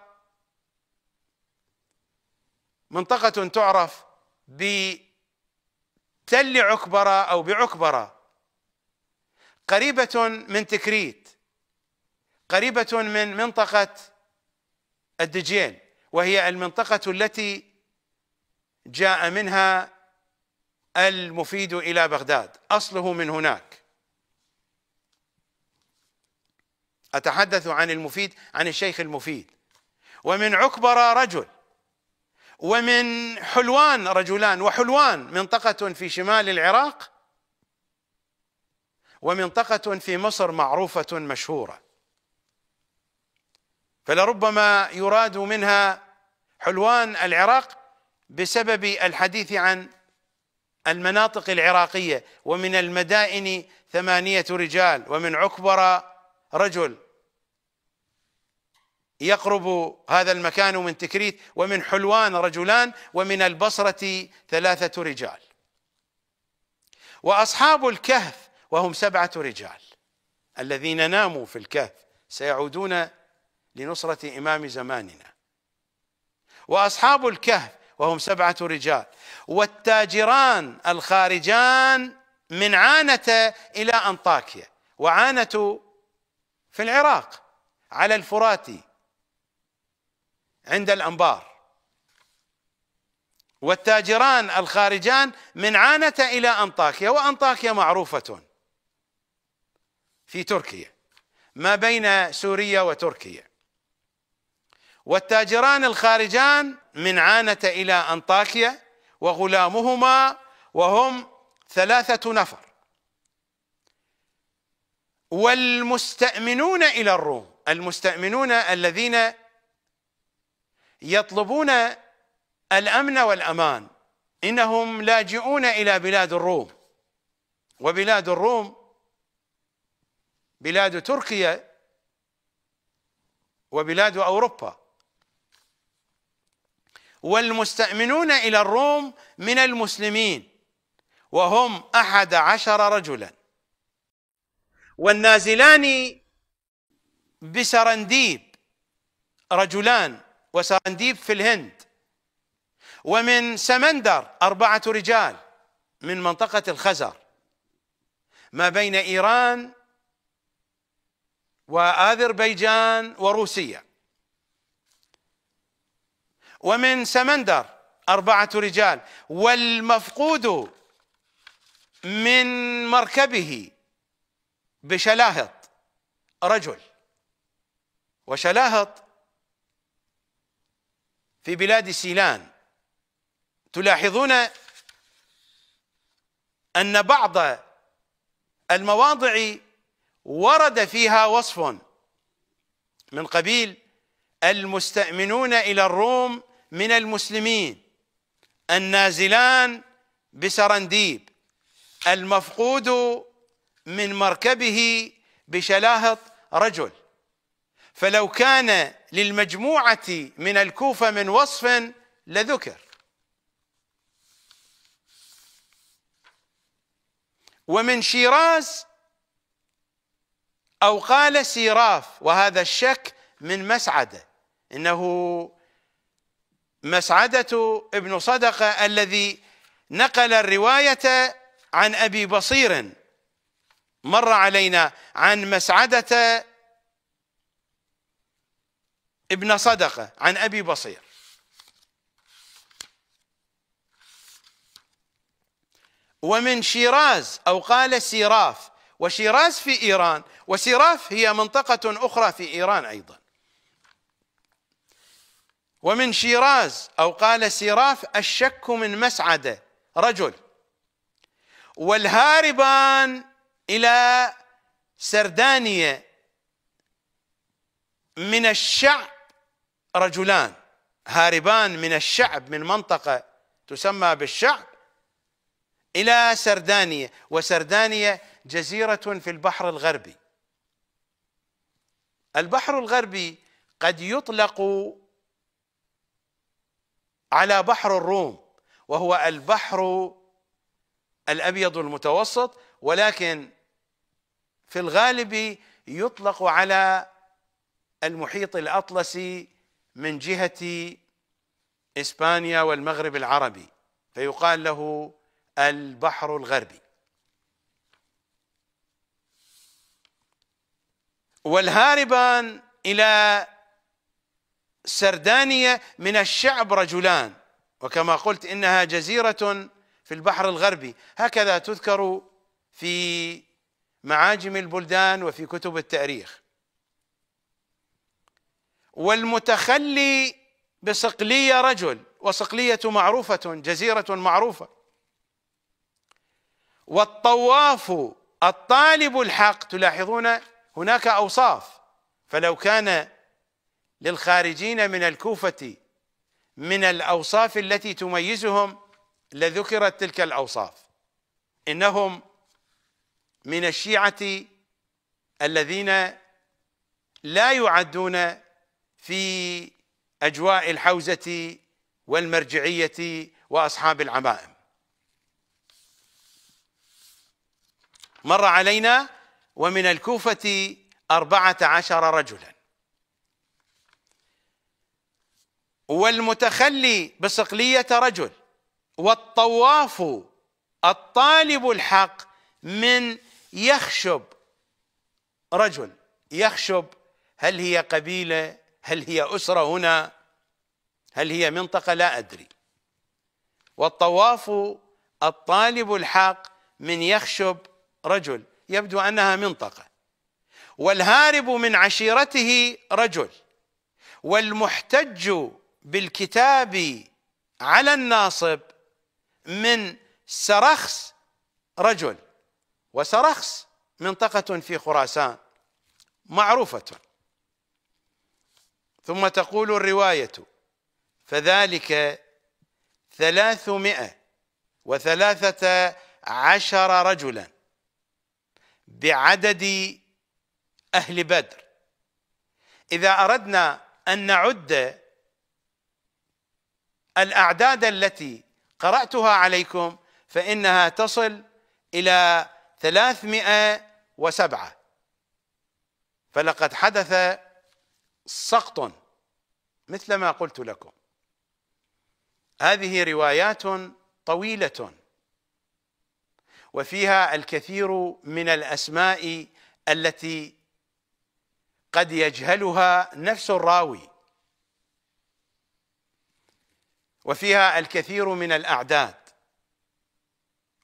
منطقة تعرف بتل عكبر أو بعكبرة قريبة من تكريت قريبة من منطقة الدجيل وهي المنطقة التي جاء منها المفيد إلى بغداد أصله من هناك أتحدث عن المفيد عن الشيخ المفيد ومن عكبرة رجل ومن حلوان رجلان وحلوان منطقة في شمال العراق ومنطقة في مصر معروفة مشهورة فلربما يراد منها حلوان العراق بسبب الحديث عن المناطق العراقية ومن المدائن ثمانية رجال ومن عكبر رجل يقرب هذا المكان من تكريت ومن حلوان رجلان ومن البصرة ثلاثة رجال وأصحاب الكهف وهم سبعة رجال الذين ناموا في الكهف سيعودون لنصرة إمام زماننا وأصحاب الكهف وهم سبعة رجال والتاجران الخارجان من عانة إلى أنطاكيا وعانة في العراق على الفرات عند الأنبار والتاجران الخارجان من عانة إلى أنطاكيا وأنطاكيا معروفة في تركيا ما بين سوريا وتركيا والتاجران الخارجان من عانة إلى أنطاكيا وغلامهما وهم ثلاثة نفر والمستأمنون إلى الروم المستأمنون الذين يطلبون الأمن والأمان إنهم لاجئون إلى بلاد الروم وبلاد الروم بلاد تركيا وبلاد اوروبا والمستأمنون الى الروم من المسلمين وهم احد عشر رجلا والنازلان بسرنديب رجلان وسرنديب في الهند ومن سمندر أربعة رجال من منطقة الخزر ما بين إيران وأذربيجان وروسيا ومن سمندر أربعة رجال والمفقود من مركبه بشلاهط رجل وشلاهط في بلاد سيلان تلاحظون أن بعض المواضع ورد فيها وصف من قبيل المستأمنون إلى الروم من المسلمين النازلان بسرنديب المفقود من مركبه بشلاهط رجل فلو كان للمجموعة من الكوفة من وصف لذكر ومن شيراز أو قال سيراف وهذا الشك من مسعدة إنه مسعدة ابن صدقة الذي نقل الرواية عن أبي بصير مر علينا عن مسعدة ابن صدقة عن أبي بصير ومن شيراز أو قال سيراف وشيراز في إيران وسيراف هي منطقة أخرى في إيران أيضا ومن شيراز أو قال سيراف الشك من مسعدة رجل والهاربان إلى سردانية من الشعب رجلان هاربان من الشعب من منطقة تسمى بالشعب إلى سردانية وسردانية جزيرة في البحر الغربي البحر الغربي قد يطلق على بحر الروم وهو البحر الأبيض المتوسط ولكن في الغالب يطلق على المحيط الأطلسي من جهة إسبانيا والمغرب العربي فيقال له البحر الغربي والهاربان إلى سردانية من الشعب رجلان وكما قلت إنها جزيرة في البحر الغربي هكذا تذكر في معاجم البلدان وفي كتب التاريخ والمتخلي بصقلية رجل وصقلية معروفة جزيرة معروفة والطواف الطالب الحق تلاحظون هناك أوصاف فلو كان للخارجين من الكوفة من الأوصاف التي تميزهم لذكرت تلك الأوصاف إنهم من الشيعة الذين لا يعدون في أجواء الحوزة والمرجعية وأصحاب العمائم مر علينا ومن الكوفة أربعة عشر رجلا والمتخلي بصقلية رجل والطواف الطالب الحق من يخشب رجل يخشب هل هي قبيلة هل هي أسرة هنا هل هي منطقة لا أدري والطواف الطالب الحق من يخشب رجل يبدو انها منطقه والهارب من عشيرته رجل والمحتج بالكتاب على الناصب من سرخس رجل وسرخس منطقة في خراسان معروفة ثم تقول الرواية فذلك ثلاثمائة وثلاثة عشر رجلا بعدد اهل بدر اذا اردنا ان نعد الاعداد التي قراتها عليكم فانها تصل الى ثلاثمائه وسبعه فلقد حدث سقط مثل ما قلت لكم هذه روايات طويله وفيها الكثير من الاسماء التي قد يجهلها نفس الراوي وفيها الكثير من الاعداد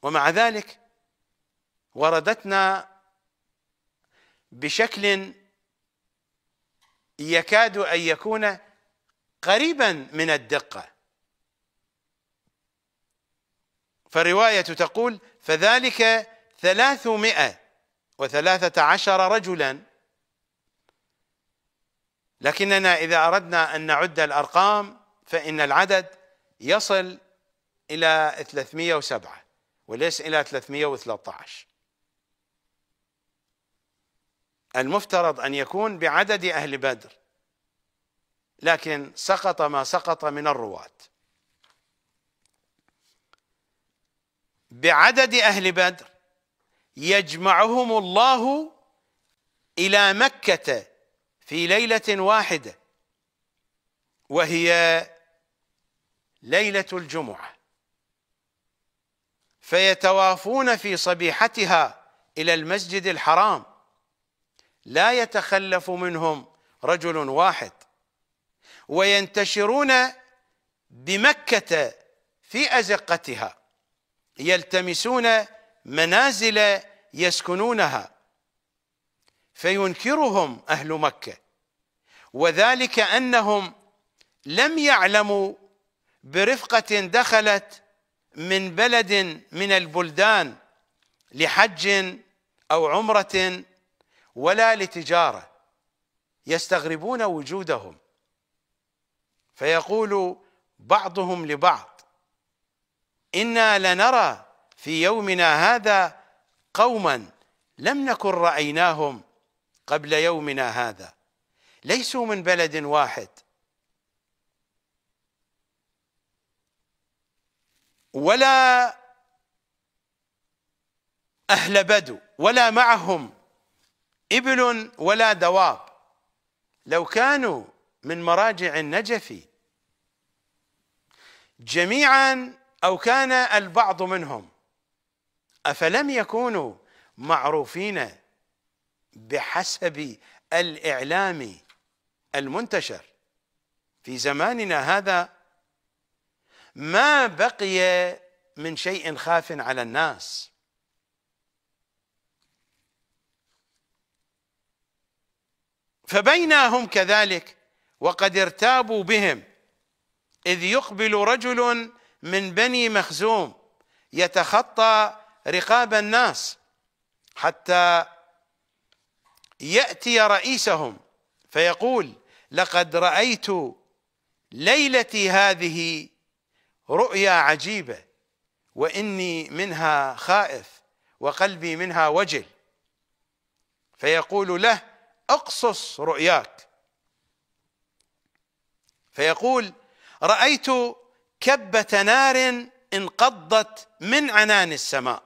ومع ذلك وردتنا بشكل يكاد ان يكون قريبا من الدقه فالروايه تقول فذلك ثلاثمائة وثلاثة عشر رجلا لكننا إذا أردنا أن نعد الأرقام فإن العدد يصل إلى 307 وليس إلى 313 المفترض أن يكون بعدد أهل بدر لكن سقط ما سقط من الرواة بعدد اهل بدر يجمعهم الله الى مكه في ليله واحده وهي ليله الجمعه فيتوافون في صبيحتها الى المسجد الحرام لا يتخلف منهم رجل واحد وينتشرون بمكه في ازقتها يلتمسون منازل يسكنونها فينكرهم اهل مكه وذلك انهم لم يعلموا برفقه دخلت من بلد من البلدان لحج او عمره ولا لتجاره يستغربون وجودهم فيقول بعضهم لبعض إنا لنرى في يومنا هذا قوما لم نكن رأيناهم قبل يومنا هذا ليسوا من بلد واحد ولا أهل بدو ولا معهم إبل ولا دواب لو كانوا من مراجع النجف جميعا أو كان البعض منهم أفلم يكونوا معروفين بحسب الإعلام المنتشر في زماننا هذا ما بقي من شيء خاف على الناس فبينهم كذلك وقد ارتابوا بهم إذ يقبل رجل من بني مخزوم يتخطى رقاب الناس حتى ياتي رئيسهم فيقول لقد رايت ليلتي هذه رؤيا عجيبه واني منها خائف وقلبي منها وجل فيقول له اقصص رؤياك فيقول رايت كبة نار انقضت من عنان السماء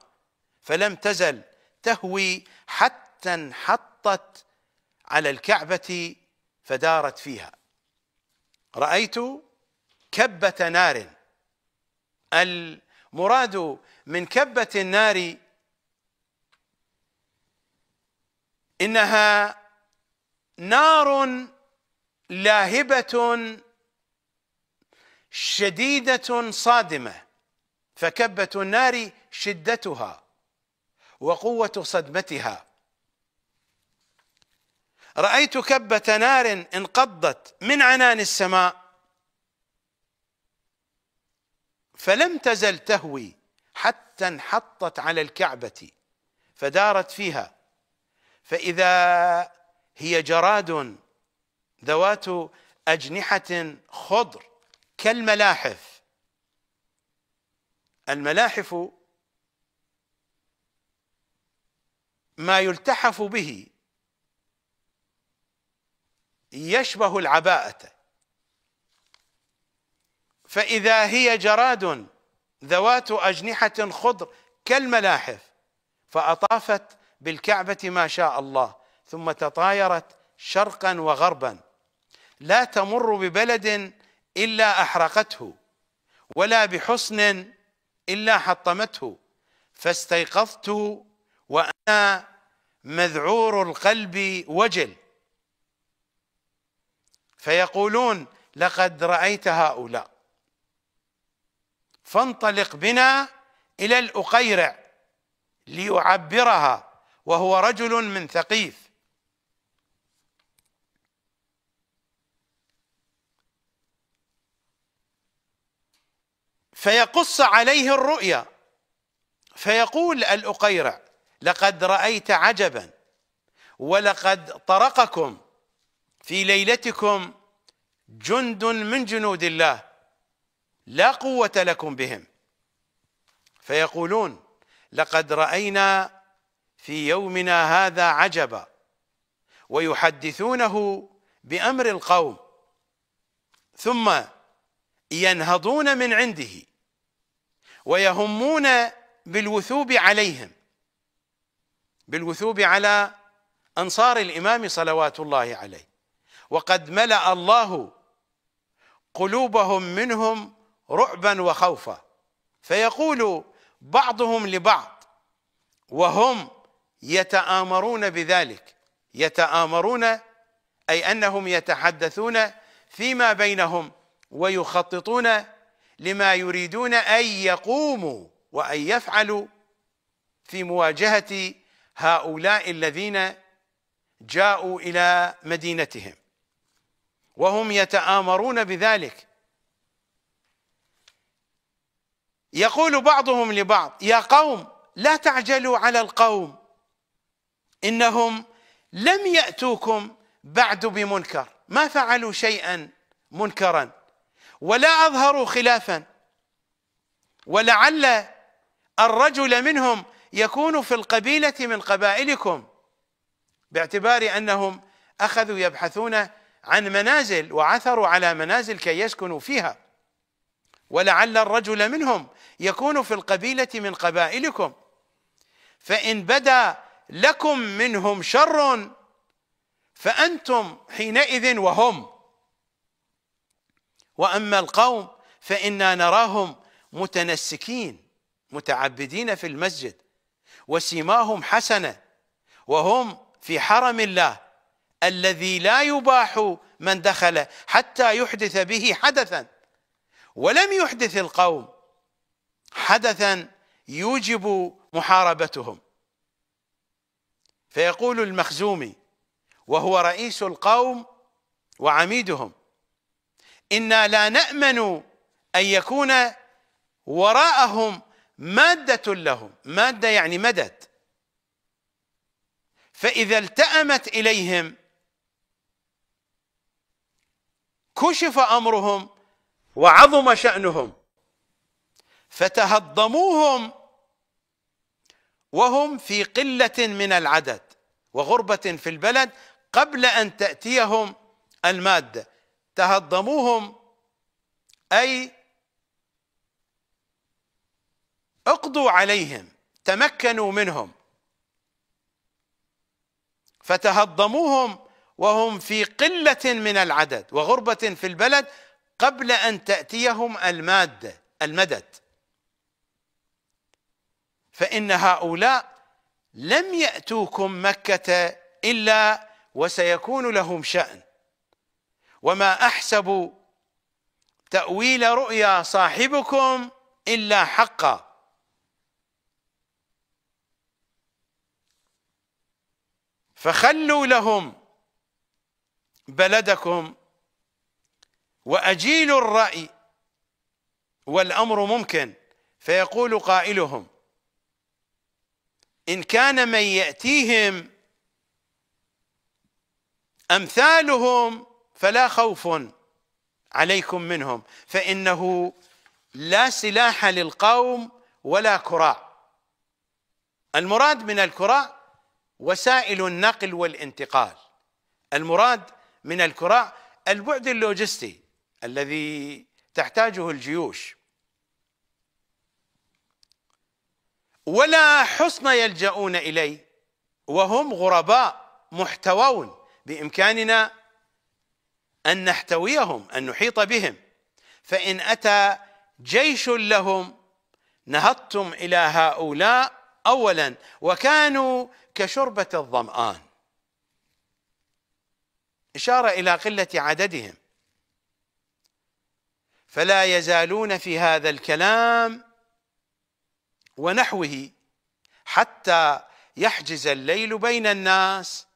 فلم تزل تهوي حتى انحطت على الكعبة فدارت فيها رأيت كبة نار المراد من كبة النار إنها نار لاهبة شديدة صادمة فكبة النار شدتها وقوة صدمتها رأيت كبة نار انقضت من عنان السماء فلم تزل تهوي حتى انحطت على الكعبة فدارت فيها فإذا هي جراد ذوات أجنحة خضر كالملاحف الملاحف ما يلتحف به يشبه العباءة فإذا هي جراد ذوات أجنحة خضر كالملاحف فأطافت بالكعبة ما شاء الله ثم تطايرت شرقا وغربا لا تمر ببلد إلا أحرقته ولا بحصن إلا حطمته فاستيقظت وأنا مذعور القلب وجل فيقولون لقد رأيت هؤلاء فانطلق بنا إلى الأقيرع ليعبرها وهو رجل من ثقيف فيقص عليه الرؤيا فيقول الأقيرع لقد رأيت عجبا ولقد طرقكم في ليلتكم جند من جنود الله لا قوة لكم بهم فيقولون لقد رأينا في يومنا هذا عجبا ويحدثونه بأمر القوم ثم ينهضون من عنده ويهمون بالوثوب عليهم بالوثوب على انصار الامام صلوات الله عليه وقد ملا الله قلوبهم منهم رعبا وخوفا فيقول بعضهم لبعض وهم يتآمرون بذلك يتآمرون أي أنهم يتحدثون فيما بينهم ويخططون لما يريدون ان يقوموا وان يفعلوا في مواجهه هؤلاء الذين جاءوا الى مدينتهم وهم يتآمرون بذلك يقول بعضهم لبعض يا قوم لا تعجلوا على القوم انهم لم ياتوكم بعد بمنكر ما فعلوا شيئا منكرا ولا أظهروا خلافا ولعل الرجل منهم يكون في القبيلة من قبائلكم باعتبار أنهم أخذوا يبحثون عن منازل وعثروا على منازل كي يسكنوا فيها ولعل الرجل منهم يكون في القبيلة من قبائلكم فإن بدا لكم منهم شر فأنتم حينئذ وهم واما القوم فانا نراهم متنسكين متعبدين في المسجد وسيماهم حسنه وهم في حرم الله الذي لا يباح من دخله حتى يحدث به حدثا ولم يحدث القوم حدثا يوجب محاربتهم فيقول المخزومي وهو رئيس القوم وعميدهم انا لا نامن ان يكون وراءهم ماده لهم ماده يعني مدد فاذا التامت اليهم كشف امرهم وعظم شانهم فتهضموهم وهم في قله من العدد وغربه في البلد قبل ان تاتيهم الماده تهضموهم اي اقضوا عليهم تمكنوا منهم فتهضموهم وهم في قله من العدد وغربه في البلد قبل ان تاتيهم الماده المدد فان هؤلاء لم ياتوكم مكه الا وسيكون لهم شان وما احسب تاويل رؤيا صاحبكم الا حقا فخلوا لهم بلدكم واجيلوا الراي والامر ممكن فيقول قائلهم ان كان من ياتيهم امثالهم فلا خوف عليكم منهم فإنه لا سلاح للقوم ولا كراع المراد من الكراع وسائل النقل والانتقال المراد من الكراع البعد اللوجستي الذي تحتاجه الجيوش ولا حصن يلجؤون اليه وهم غرباء محتوون بامكاننا أن نحتويهم أن نحيط بهم فإن أتى جيش لهم نهضتم إلى هؤلاء أولا وكانوا كشربة الظمآن إشارة إلى قلة عددهم فلا يزالون في هذا الكلام ونحوه حتى يحجز الليل بين الناس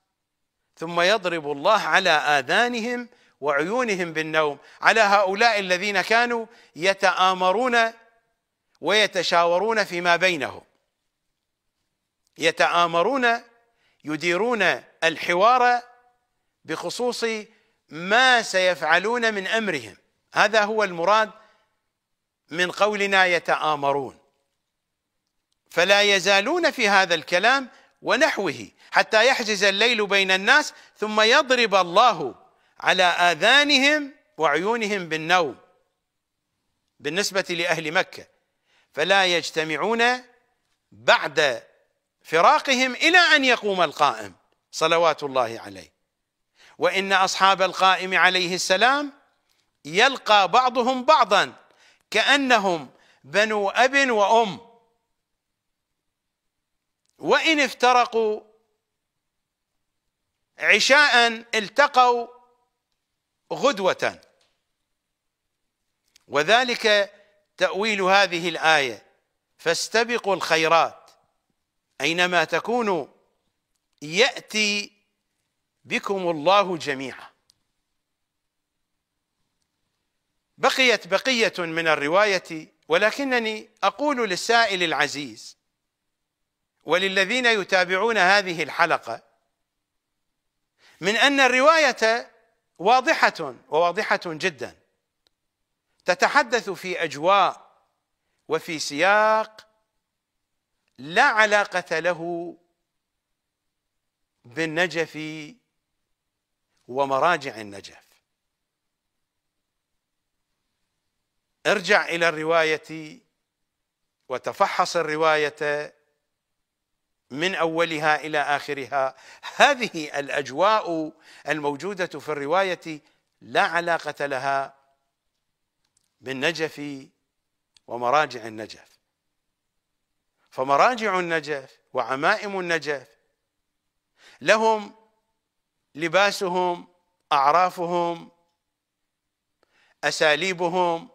ثم يضرب الله على آذانهم وعيونهم بالنوم على هؤلاء الذين كانوا يتآمرون ويتشاورون فيما بينهم يتآمرون يديرون الحوار بخصوص ما سيفعلون من امرهم هذا هو المراد من قولنا يتآمرون فلا يزالون في هذا الكلام ونحوه حتى يحجز الليل بين الناس ثم يضرب الله على آذانهم وعيونهم بالنوم بالنسبة لأهل مكة فلا يجتمعون بعد فراقهم إلى أن يقوم القائم صلوات الله عليه وإن أصحاب القائم عليه السلام يلقى بعضهم بعضا كأنهم بنو أب وأم وإن افترقوا عشاء التقوا غدوة وذلك تأويل هذه الآية فاستبقوا الخيرات أينما تكونوا يأتي بكم الله جميعا بقيت بقية من الرواية ولكنني أقول للسائل العزيز وللذين يتابعون هذه الحلقة من أن الرواية واضحة وواضحة جدا تتحدث في أجواء وفي سياق لا علاقة له بالنجف ومراجع النجف ارجع إلى الرواية وتفحص الرواية من اولها الى اخرها هذه الاجواء الموجوده في الروايه لا علاقه لها بالنجف ومراجع النجف فمراجع النجف وعمائم النجف لهم لباسهم اعرافهم اساليبهم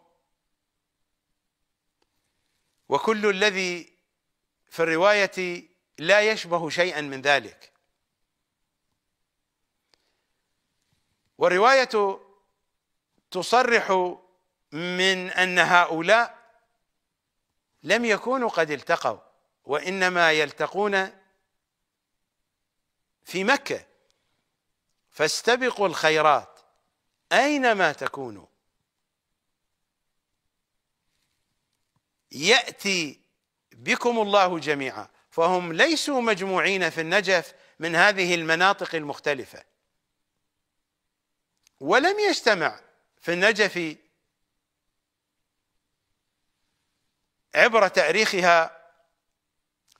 وكل الذي في الروايه لا يشبه شيئا من ذلك والروايه تصرح من ان هؤلاء لم يكونوا قد التقوا وانما يلتقون في مكه فاستبقوا الخيرات اينما تكونوا ياتي بكم الله جميعا فهم ليسوا مجموعين في النجف من هذه المناطق المختلفة ولم يجتمع في النجف عبر تاريخها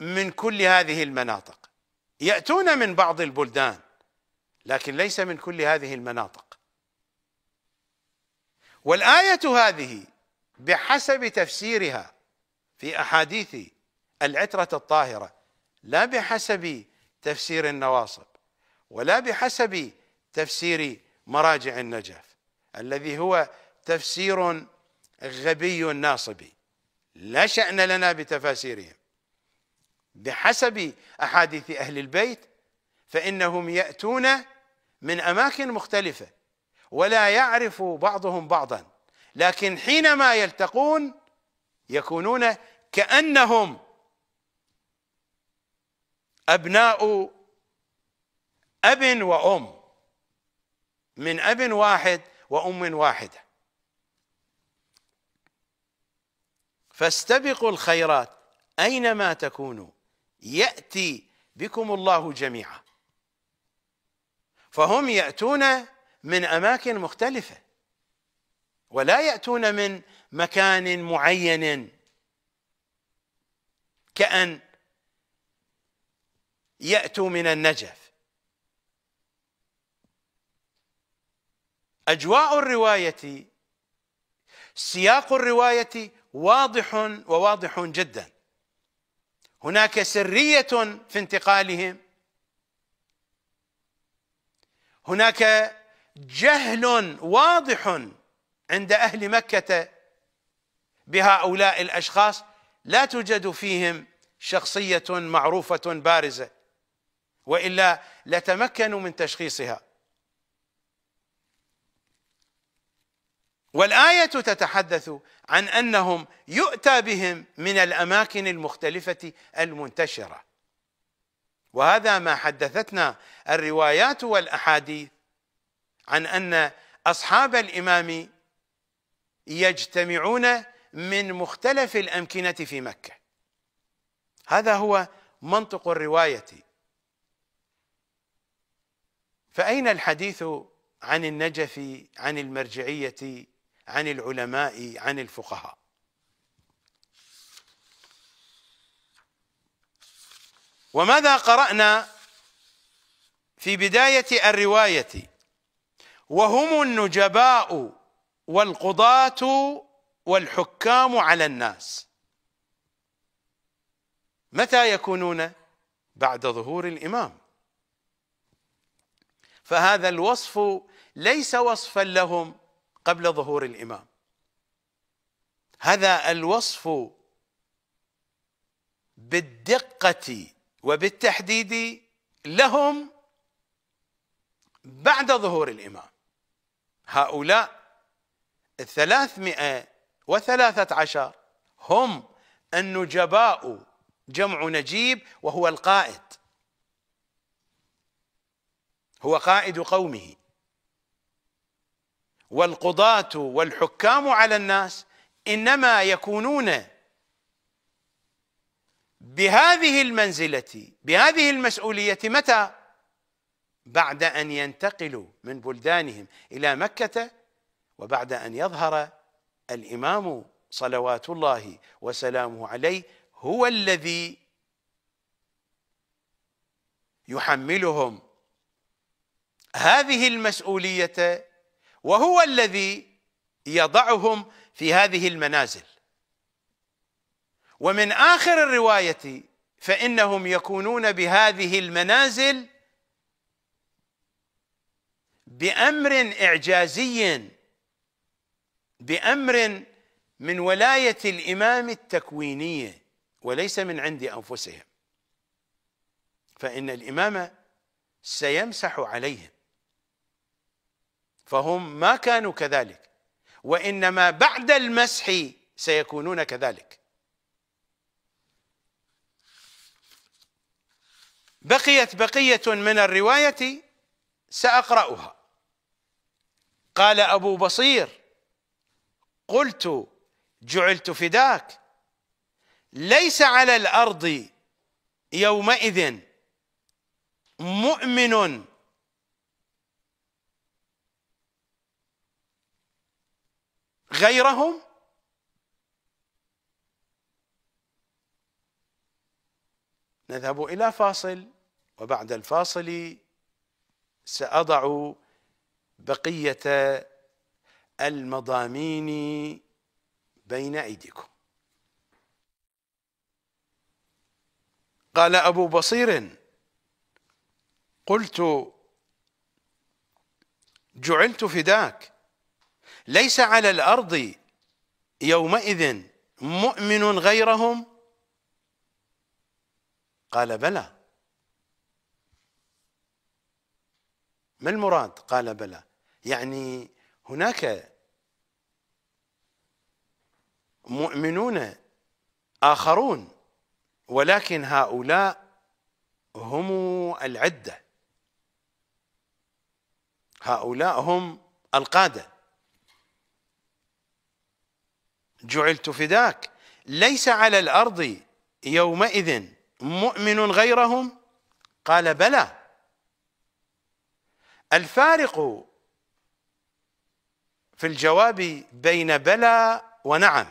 من كل هذه المناطق يأتون من بعض البلدان لكن ليس من كل هذه المناطق والآية هذه بحسب تفسيرها في أحاديث العترة الطاهرة لا بحسب تفسير النواصب ولا بحسب تفسير مراجع النجف الذي هو تفسير غبي ناصبي لا شأن لنا بتفاسيرهم بحسب أحاديث أهل البيت فإنهم يأتون من أماكن مختلفة ولا يعرف بعضهم بعضا لكن حينما يلتقون يكونون كأنهم أبناء أب وأم من أب واحد وأم واحدة فاستبقوا الخيرات أينما تكونوا يأتي بكم الله جميعا فهم يأتون من أماكن مختلفة ولا يأتون من مكان معين كأن يأتوا من النجف أجواء الرواية سياق الرواية واضح وواضح جدا هناك سرية في انتقالهم هناك جهل واضح عند أهل مكة بهؤلاء الأشخاص لا توجد فيهم شخصية معروفة بارزة والا لتمكنوا من تشخيصها والايه تتحدث عن انهم يؤتى بهم من الاماكن المختلفه المنتشره وهذا ما حدثتنا الروايات والاحاديث عن ان اصحاب الامام يجتمعون من مختلف الامكنه في مكه هذا هو منطق الروايه فأين الحديث عن النجف عن المرجعية عن العلماء عن الفقهاء وماذا قرأنا في بداية الرواية وهم النجباء والقضاة والحكام على الناس متى يكونون بعد ظهور الإمام فهذا الوصف ليس وصفا لهم قبل ظهور الامام هذا الوصف بالدقه وبالتحديد لهم بعد ظهور الامام هؤلاء الثلاثمائه وثلاثه عشر هم النجباء جمع نجيب وهو القائد هو قائد قومه والقضاة والحكام على الناس إنما يكونون بهذه المنزلة بهذه المسؤولية متى؟ بعد أن ينتقلوا من بلدانهم إلى مكة وبعد أن يظهر الإمام صلوات الله وسلامه عليه هو الذي يحملهم هذه المسؤولية وهو الذي يضعهم في هذه المنازل ومن آخر الرواية فإنهم يكونون بهذه المنازل بأمر إعجازي بأمر من ولاية الإمام التكوينية وليس من عند أنفسهم فإن الإمام سيمسح عليهم فهم ما كانوا كذلك وانما بعد المسح سيكونون كذلك بقيت بقيه من الروايه ساقراها قال ابو بصير قلت جعلت فداك ليس على الارض يومئذ مؤمن غيرهم نذهب الى فاصل وبعد الفاصل ساضع بقيه المضامين بين ايديكم قال ابو بصير قلت جعلت فداك ليس على الارض يومئذ مؤمن غيرهم قال بلى ما المراد قال بلى يعني هناك مؤمنون اخرون ولكن هؤلاء هم العده هؤلاء هم القاده جعلت فداك ليس على الارض يومئذ مؤمن غيرهم قال بلى الفارق في الجواب بين بلى ونعم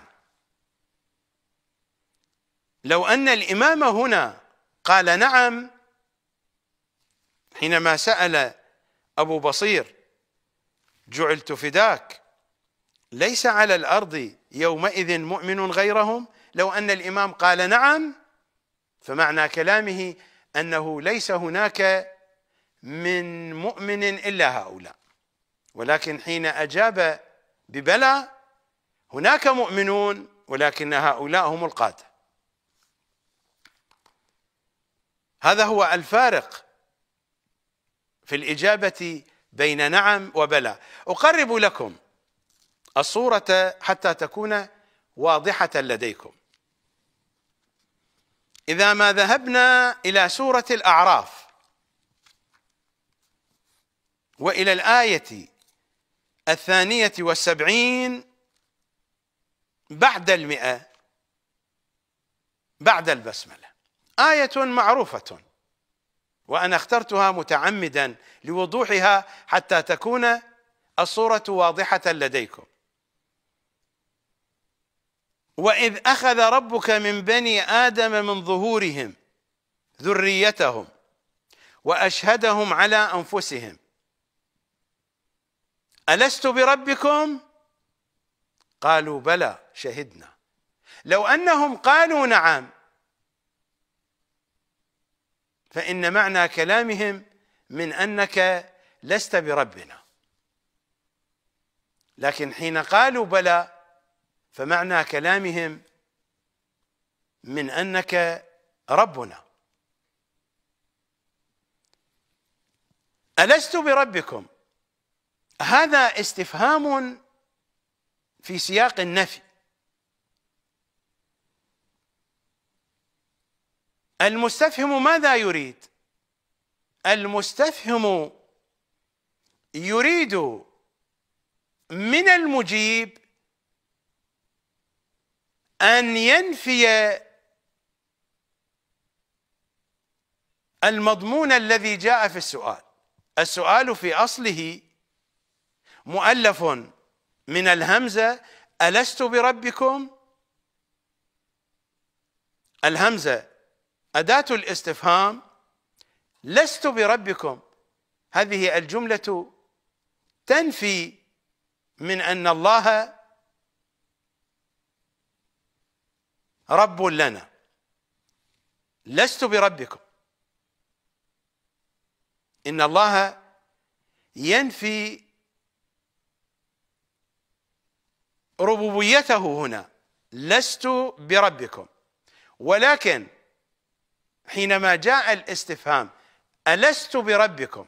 لو ان الامام هنا قال نعم حينما سال ابو بصير جعلت فداك ليس على الارض يومئذ مؤمن غيرهم لو ان الامام قال نعم فمعنى كلامه انه ليس هناك من مؤمن الا هؤلاء ولكن حين اجاب ببلى هناك مؤمنون ولكن هؤلاء هم القاده هذا هو الفارق في الاجابه بين نعم وبلى اقرب لكم الصورة حتى تكون واضحة لديكم إذا ما ذهبنا إلى سورة الأعراف وإلى الآية الثانية والسبعين بعد المئة بعد البسملة آية معروفة وأنا اخترتها متعمدا لوضوحها حتى تكون الصورة واضحة لديكم وإذ أخذ ربك من بني آدم من ظهورهم ذريتهم وأشهدهم على أنفسهم ألست بربكم قالوا بلى شهدنا لو أنهم قالوا نعم فإن معنى كلامهم من أنك لست بربنا لكن حين قالوا بلى فمعنى كلامهم من انك ربنا الست بربكم هذا استفهام في سياق النفي المستفهم ماذا يريد المستفهم يريد من المجيب أن ينفي المضمون الذي جاء في السؤال السؤال في أصله مؤلف من الهمزة ألست بربكم الهمزة أداة الاستفهام لست بربكم هذه الجملة تنفي من أن الله رب لنا لست بربكم إن الله ينفي ربوبيته هنا لست بربكم ولكن حينما جاء الاستفهام ألست بربكم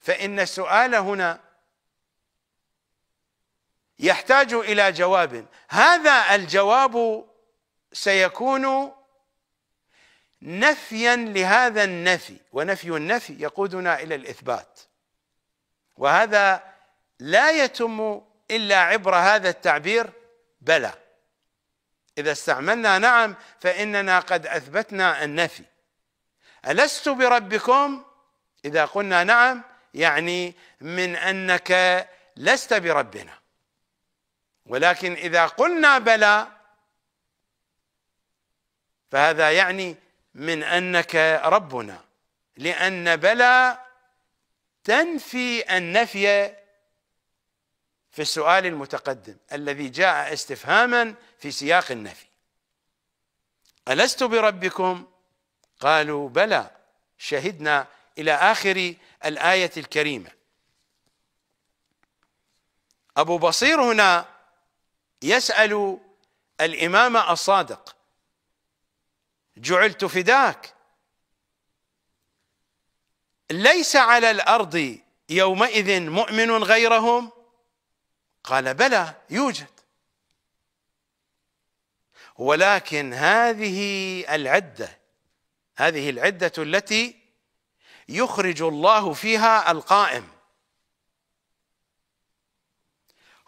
فإن السؤال هنا يحتاج إلى جواب هذا الجواب سيكون نفيا لهذا النفي ونفي النفي يقودنا الى الاثبات وهذا لا يتم الا عبر هذا التعبير بلى اذا استعملنا نعم فاننا قد اثبتنا النفي الست بربكم اذا قلنا نعم يعني من انك لست بربنا ولكن اذا قلنا بلى فهذا يعني من انك ربنا لان بلى تنفي النفي في السؤال المتقدم الذي جاء استفهاما في سياق النفي ألست بربكم قالوا بلى شهدنا إلى آخر الآية الكريمة أبو بصير هنا يسأل الإمام الصادق جعلت فداك ليس على الارض يومئذ مؤمن غيرهم قال بلى يوجد ولكن هذه العده هذه العده التي يخرج الله فيها القائم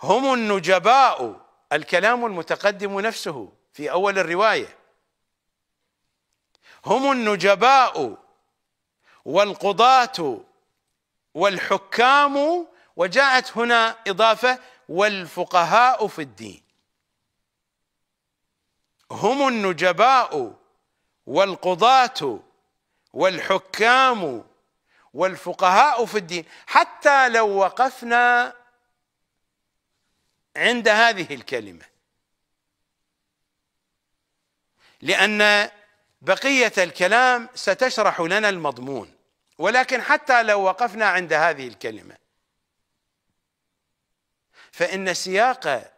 هم النجباء الكلام المتقدم نفسه في اول الروايه هم النجباء والقضاة والحكام وجاءت هنا إضافة والفقهاء في الدين هم النجباء والقضاة والحكام والفقهاء في الدين حتى لو وقفنا عند هذه الكلمة لأن بقية الكلام ستشرح لنا المضمون ولكن حتى لو وقفنا عند هذه الكلمة فإن سياق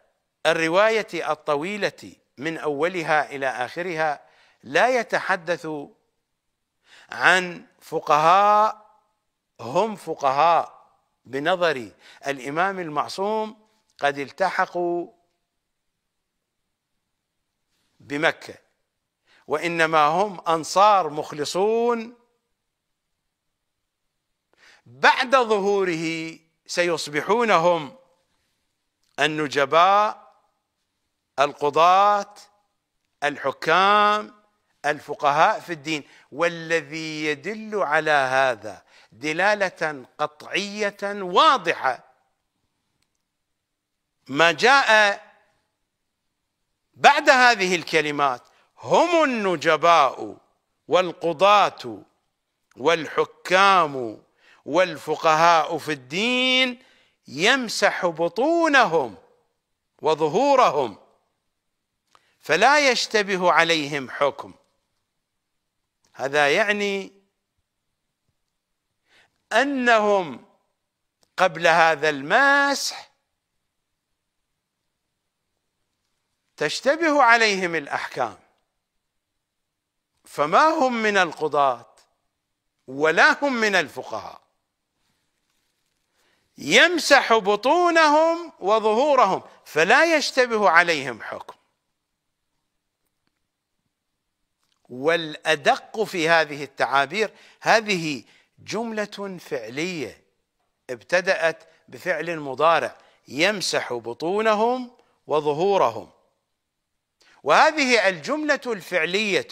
الرواية الطويلة من أولها إلى آخرها لا يتحدث عن فقهاء هم فقهاء بنظر الإمام المعصوم قد التحقوا بمكة وانما هم انصار مخلصون بعد ظهوره سيصبحون هم النجباء القضاة الحكام الفقهاء في الدين والذي يدل على هذا دلالة قطعية واضحة ما جاء بعد هذه الكلمات هم النجباء والقضاة والحكام والفقهاء في الدين يمسح بطونهم وظهورهم فلا يشتبه عليهم حكم هذا يعني انهم قبل هذا المسح تشتبه عليهم الاحكام فما هم من القضاة ولا هم من الفقهاء يمسح بطونهم وظهورهم فلا يشتبه عليهم حكم والادق في هذه التعابير هذه جمله فعليه ابتدات بفعل مضارع يمسح بطونهم وظهورهم وهذه الجمله الفعليه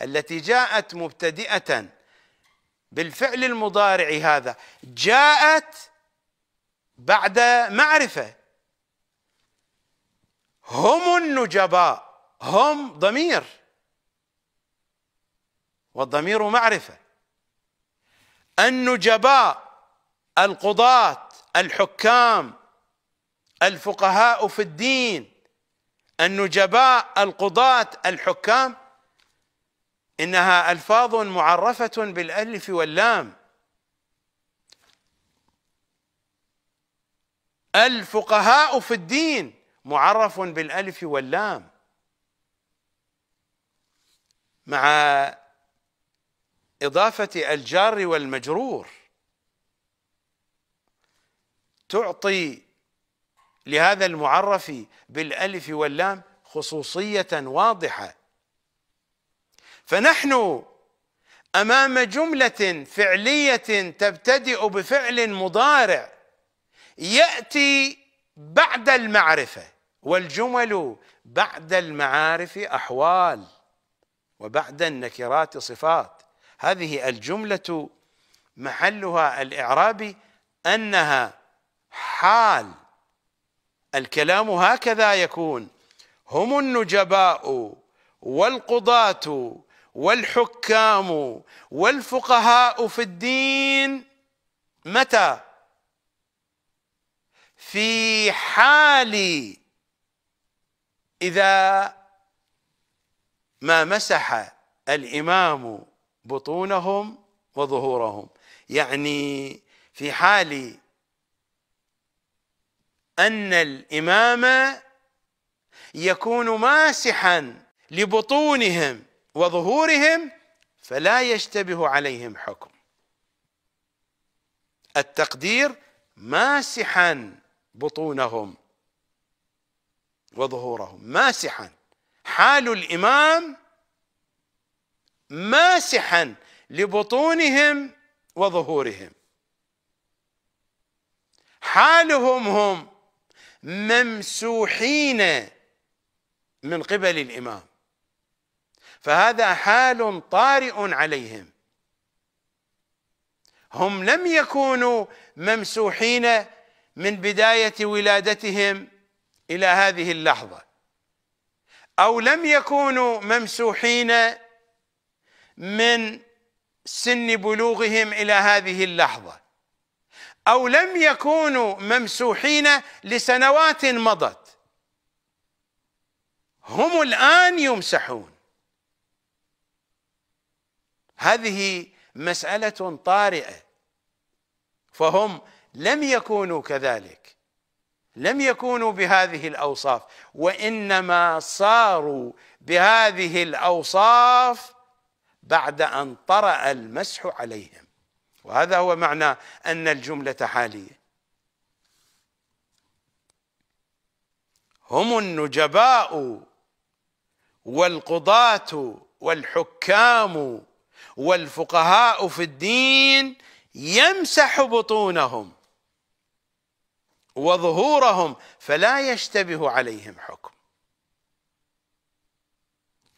التي جاءت مبتدئة بالفعل المضارع هذا جاءت بعد معرفة هم النجباء هم ضمير والضمير معرفة النجباء القضاة الحكام الفقهاء في الدين النجباء القضاة الحكام انها الفاظ معرفه بالالف واللام الفقهاء في الدين معرف بالالف واللام مع اضافه الجار والمجرور تعطي لهذا المعرف بالالف واللام خصوصيه واضحه فنحن امام جمله فعليه تبتدئ بفعل مضارع ياتي بعد المعرفه والجمل بعد المعارف احوال وبعد النكرات صفات هذه الجمله محلها الاعرابي انها حال الكلام هكذا يكون هم النجباء والقضاه والحكام والفقهاء في الدين متى في حال اذا ما مسح الامام بطونهم وظهورهم يعني في حال ان الامام يكون ماسحا لبطونهم وظهورهم فلا يشتبه عليهم حكم التقدير ماسحا بطونهم وظهورهم ماسحا حال الامام ماسحا لبطونهم وظهورهم حالهم هم ممسوحين من قبل الامام فهذا حال طارئ عليهم هم لم يكونوا ممسوحين من بدايه ولادتهم الى هذه اللحظه او لم يكونوا ممسوحين من سن بلوغهم الى هذه اللحظه او لم يكونوا ممسوحين لسنوات مضت هم الان يمسحون هذه مسألة طارئة فهم لم يكونوا كذلك لم يكونوا بهذه الأوصاف وإنما صاروا بهذه الأوصاف بعد أن طرأ المسح عليهم وهذا هو معنى أن الجملة حالية هم النجباء والقضاة والحكام والفقهاء في الدين يمسح بطونهم وظهورهم فلا يشتبه عليهم حكم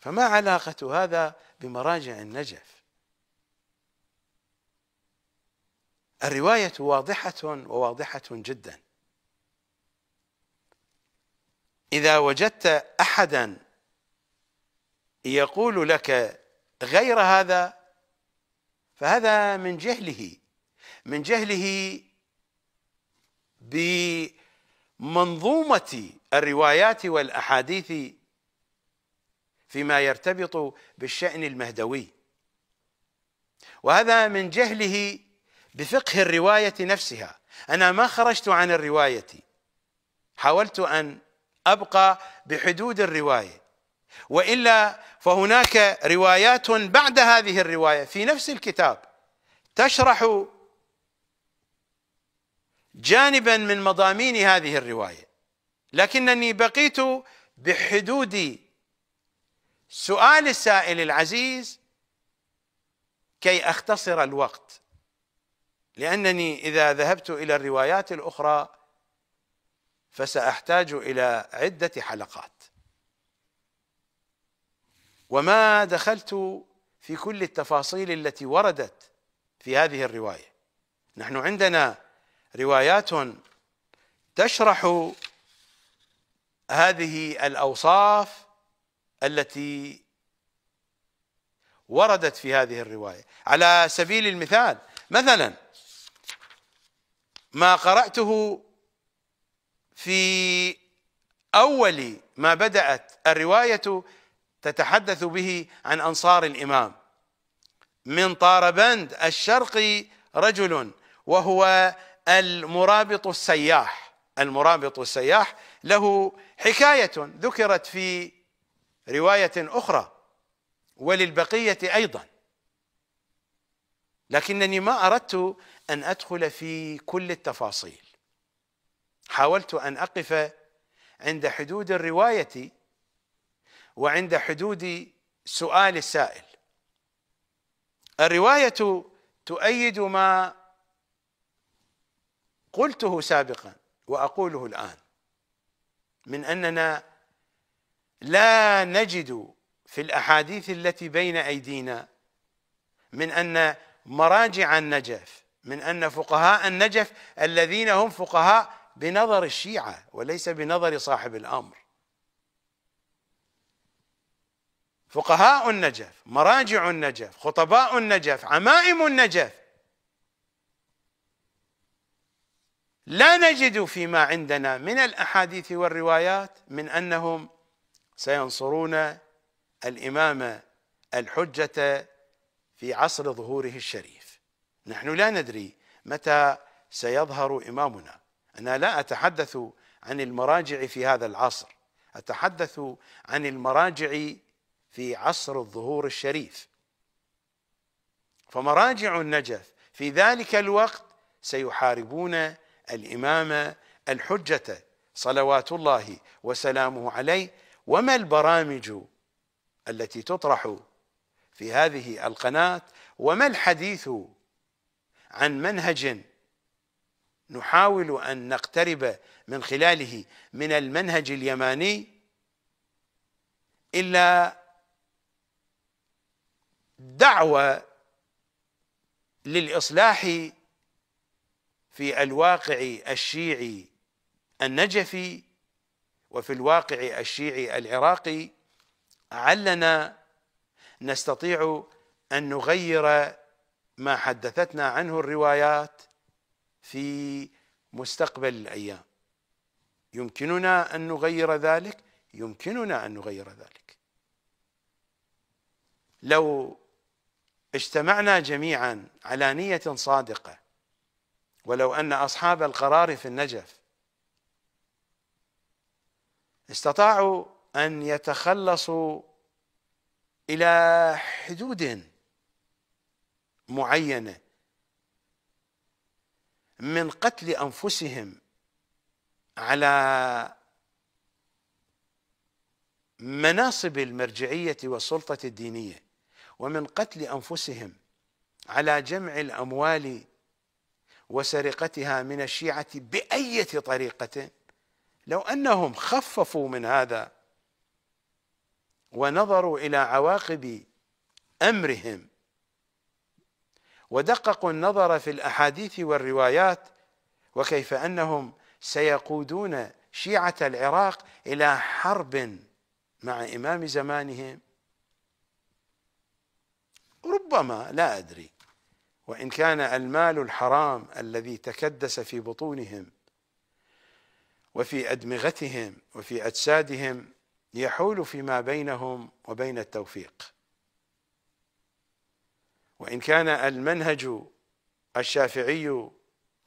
فما علاقة هذا بمراجع النجف الرواية واضحة وواضحة جدا إذا وجدت أحدا يقول لك غير هذا فهذا من جهله من جهله بمنظومة الروايات والأحاديث فيما يرتبط بالشأن المهدوي وهذا من جهله بفقه الرواية نفسها أنا ما خرجت عن الرواية حاولت أن أبقى بحدود الرواية وإلا فهناك روايات بعد هذه الروايه في نفس الكتاب تشرح جانبا من مضامين هذه الروايه لكنني بقيت بحدود سؤال السائل العزيز كي اختصر الوقت لانني اذا ذهبت الى الروايات الاخرى فساحتاج الى عده حلقات وما دخلت في كل التفاصيل التي وردت في هذه الروايه نحن عندنا روايات تشرح هذه الاوصاف التي وردت في هذه الروايه على سبيل المثال مثلا ما قراته في اول ما بدات الروايه تتحدث به عن أنصار الإمام من طاربند الشرقي رجل وهو المرابط السياح المرابط السياح له حكاية ذكرت في رواية أخرى وللبقية أيضا لكنني ما أردت أن أدخل في كل التفاصيل حاولت أن أقف عند حدود الرواية وعند حدود سؤال السائل الرواية تؤيد ما قلته سابقا وأقوله الآن من أننا لا نجد في الأحاديث التي بين أيدينا من أن مراجع النجف من أن فقهاء النجف الذين هم فقهاء بنظر الشيعة وليس بنظر صاحب الأمر فقهاء النجف مراجع النجف خطباء النجف عمائم النجف لا نجد فيما عندنا من الاحاديث والروايات من انهم سينصرون الامام الحجه في عصر ظهوره الشريف نحن لا ندري متى سيظهر امامنا انا لا اتحدث عن المراجع في هذا العصر اتحدث عن المراجع في عصر الظهور الشريف فمراجع النجف في ذلك الوقت سيحاربون الامام الحجه صلوات الله وسلامه عليه وما البرامج التي تطرح في هذه القناه وما الحديث عن منهج نحاول ان نقترب من خلاله من المنهج اليماني الا دعوة للإصلاح في الواقع الشيعي النجفي وفي الواقع الشيعي العراقي علنا نستطيع أن نغير ما حدثتنا عنه الروايات في مستقبل الأيام يمكننا أن نغير ذلك يمكننا أن نغير ذلك لو اجتمعنا جميعا على نية صادقة ولو أن أصحاب القرار في النجف استطاعوا أن يتخلصوا إلى حدود معينة من قتل أنفسهم على مناصب المرجعية والسلطة الدينية ومن قتل أنفسهم على جمع الأموال وسرقتها من الشيعة بأية طريقة لو أنهم خففوا من هذا ونظروا إلى عواقب أمرهم ودققوا النظر في الأحاديث والروايات وكيف أنهم سيقودون شيعة العراق إلى حرب مع إمام زمانهم ربما لا ادري وان كان المال الحرام الذي تكدس في بطونهم وفي ادمغتهم وفي اجسادهم يحول فيما بينهم وبين التوفيق وان كان المنهج الشافعي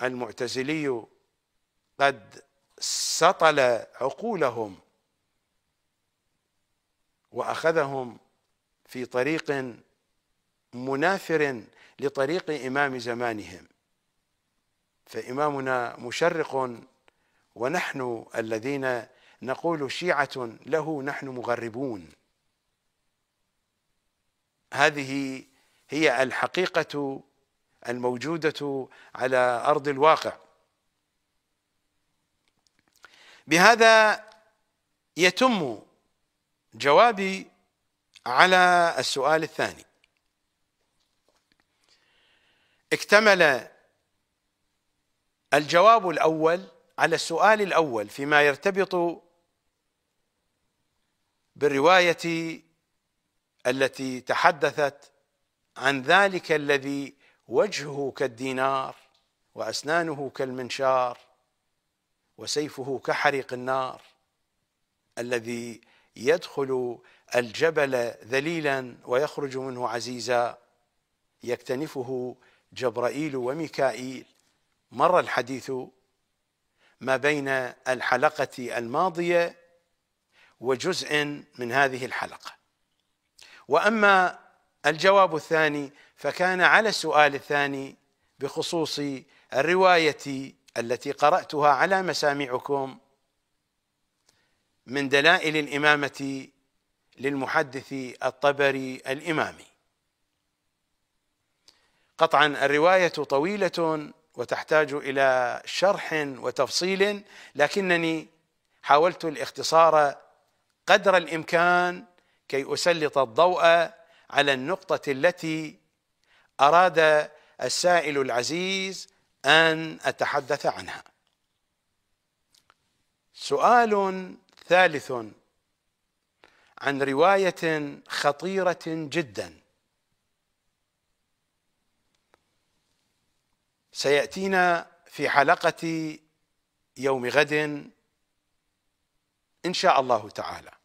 المعتزلي قد سطل عقولهم واخذهم في طريق منافر لطريق إمام زمانهم فإمامنا مشرق ونحن الذين نقول شيعة له نحن مغربون هذه هي الحقيقة الموجودة على أرض الواقع بهذا يتم جوابي على السؤال الثاني اكتمل الجواب الاول على السؤال الاول فيما يرتبط بالروايه التي تحدثت عن ذلك الذي وجهه كالدينار واسنانه كالمنشار وسيفه كحريق النار الذي يدخل الجبل ذليلا ويخرج منه عزيزا يكتنفه جبرائيل وميكائيل مر الحديث ما بين الحلقه الماضيه وجزء من هذه الحلقه واما الجواب الثاني فكان على السؤال الثاني بخصوص الروايه التي قراتها على مسامعكم من دلائل الامامه للمحدث الطبري الامامي قطعا الروايه طويله وتحتاج الى شرح وتفصيل لكنني حاولت الاختصار قدر الامكان كي اسلط الضوء على النقطه التي اراد السائل العزيز ان اتحدث عنها سؤال ثالث عن روايه خطيره جدا سياتينا في حلقه يوم غد ان شاء الله تعالى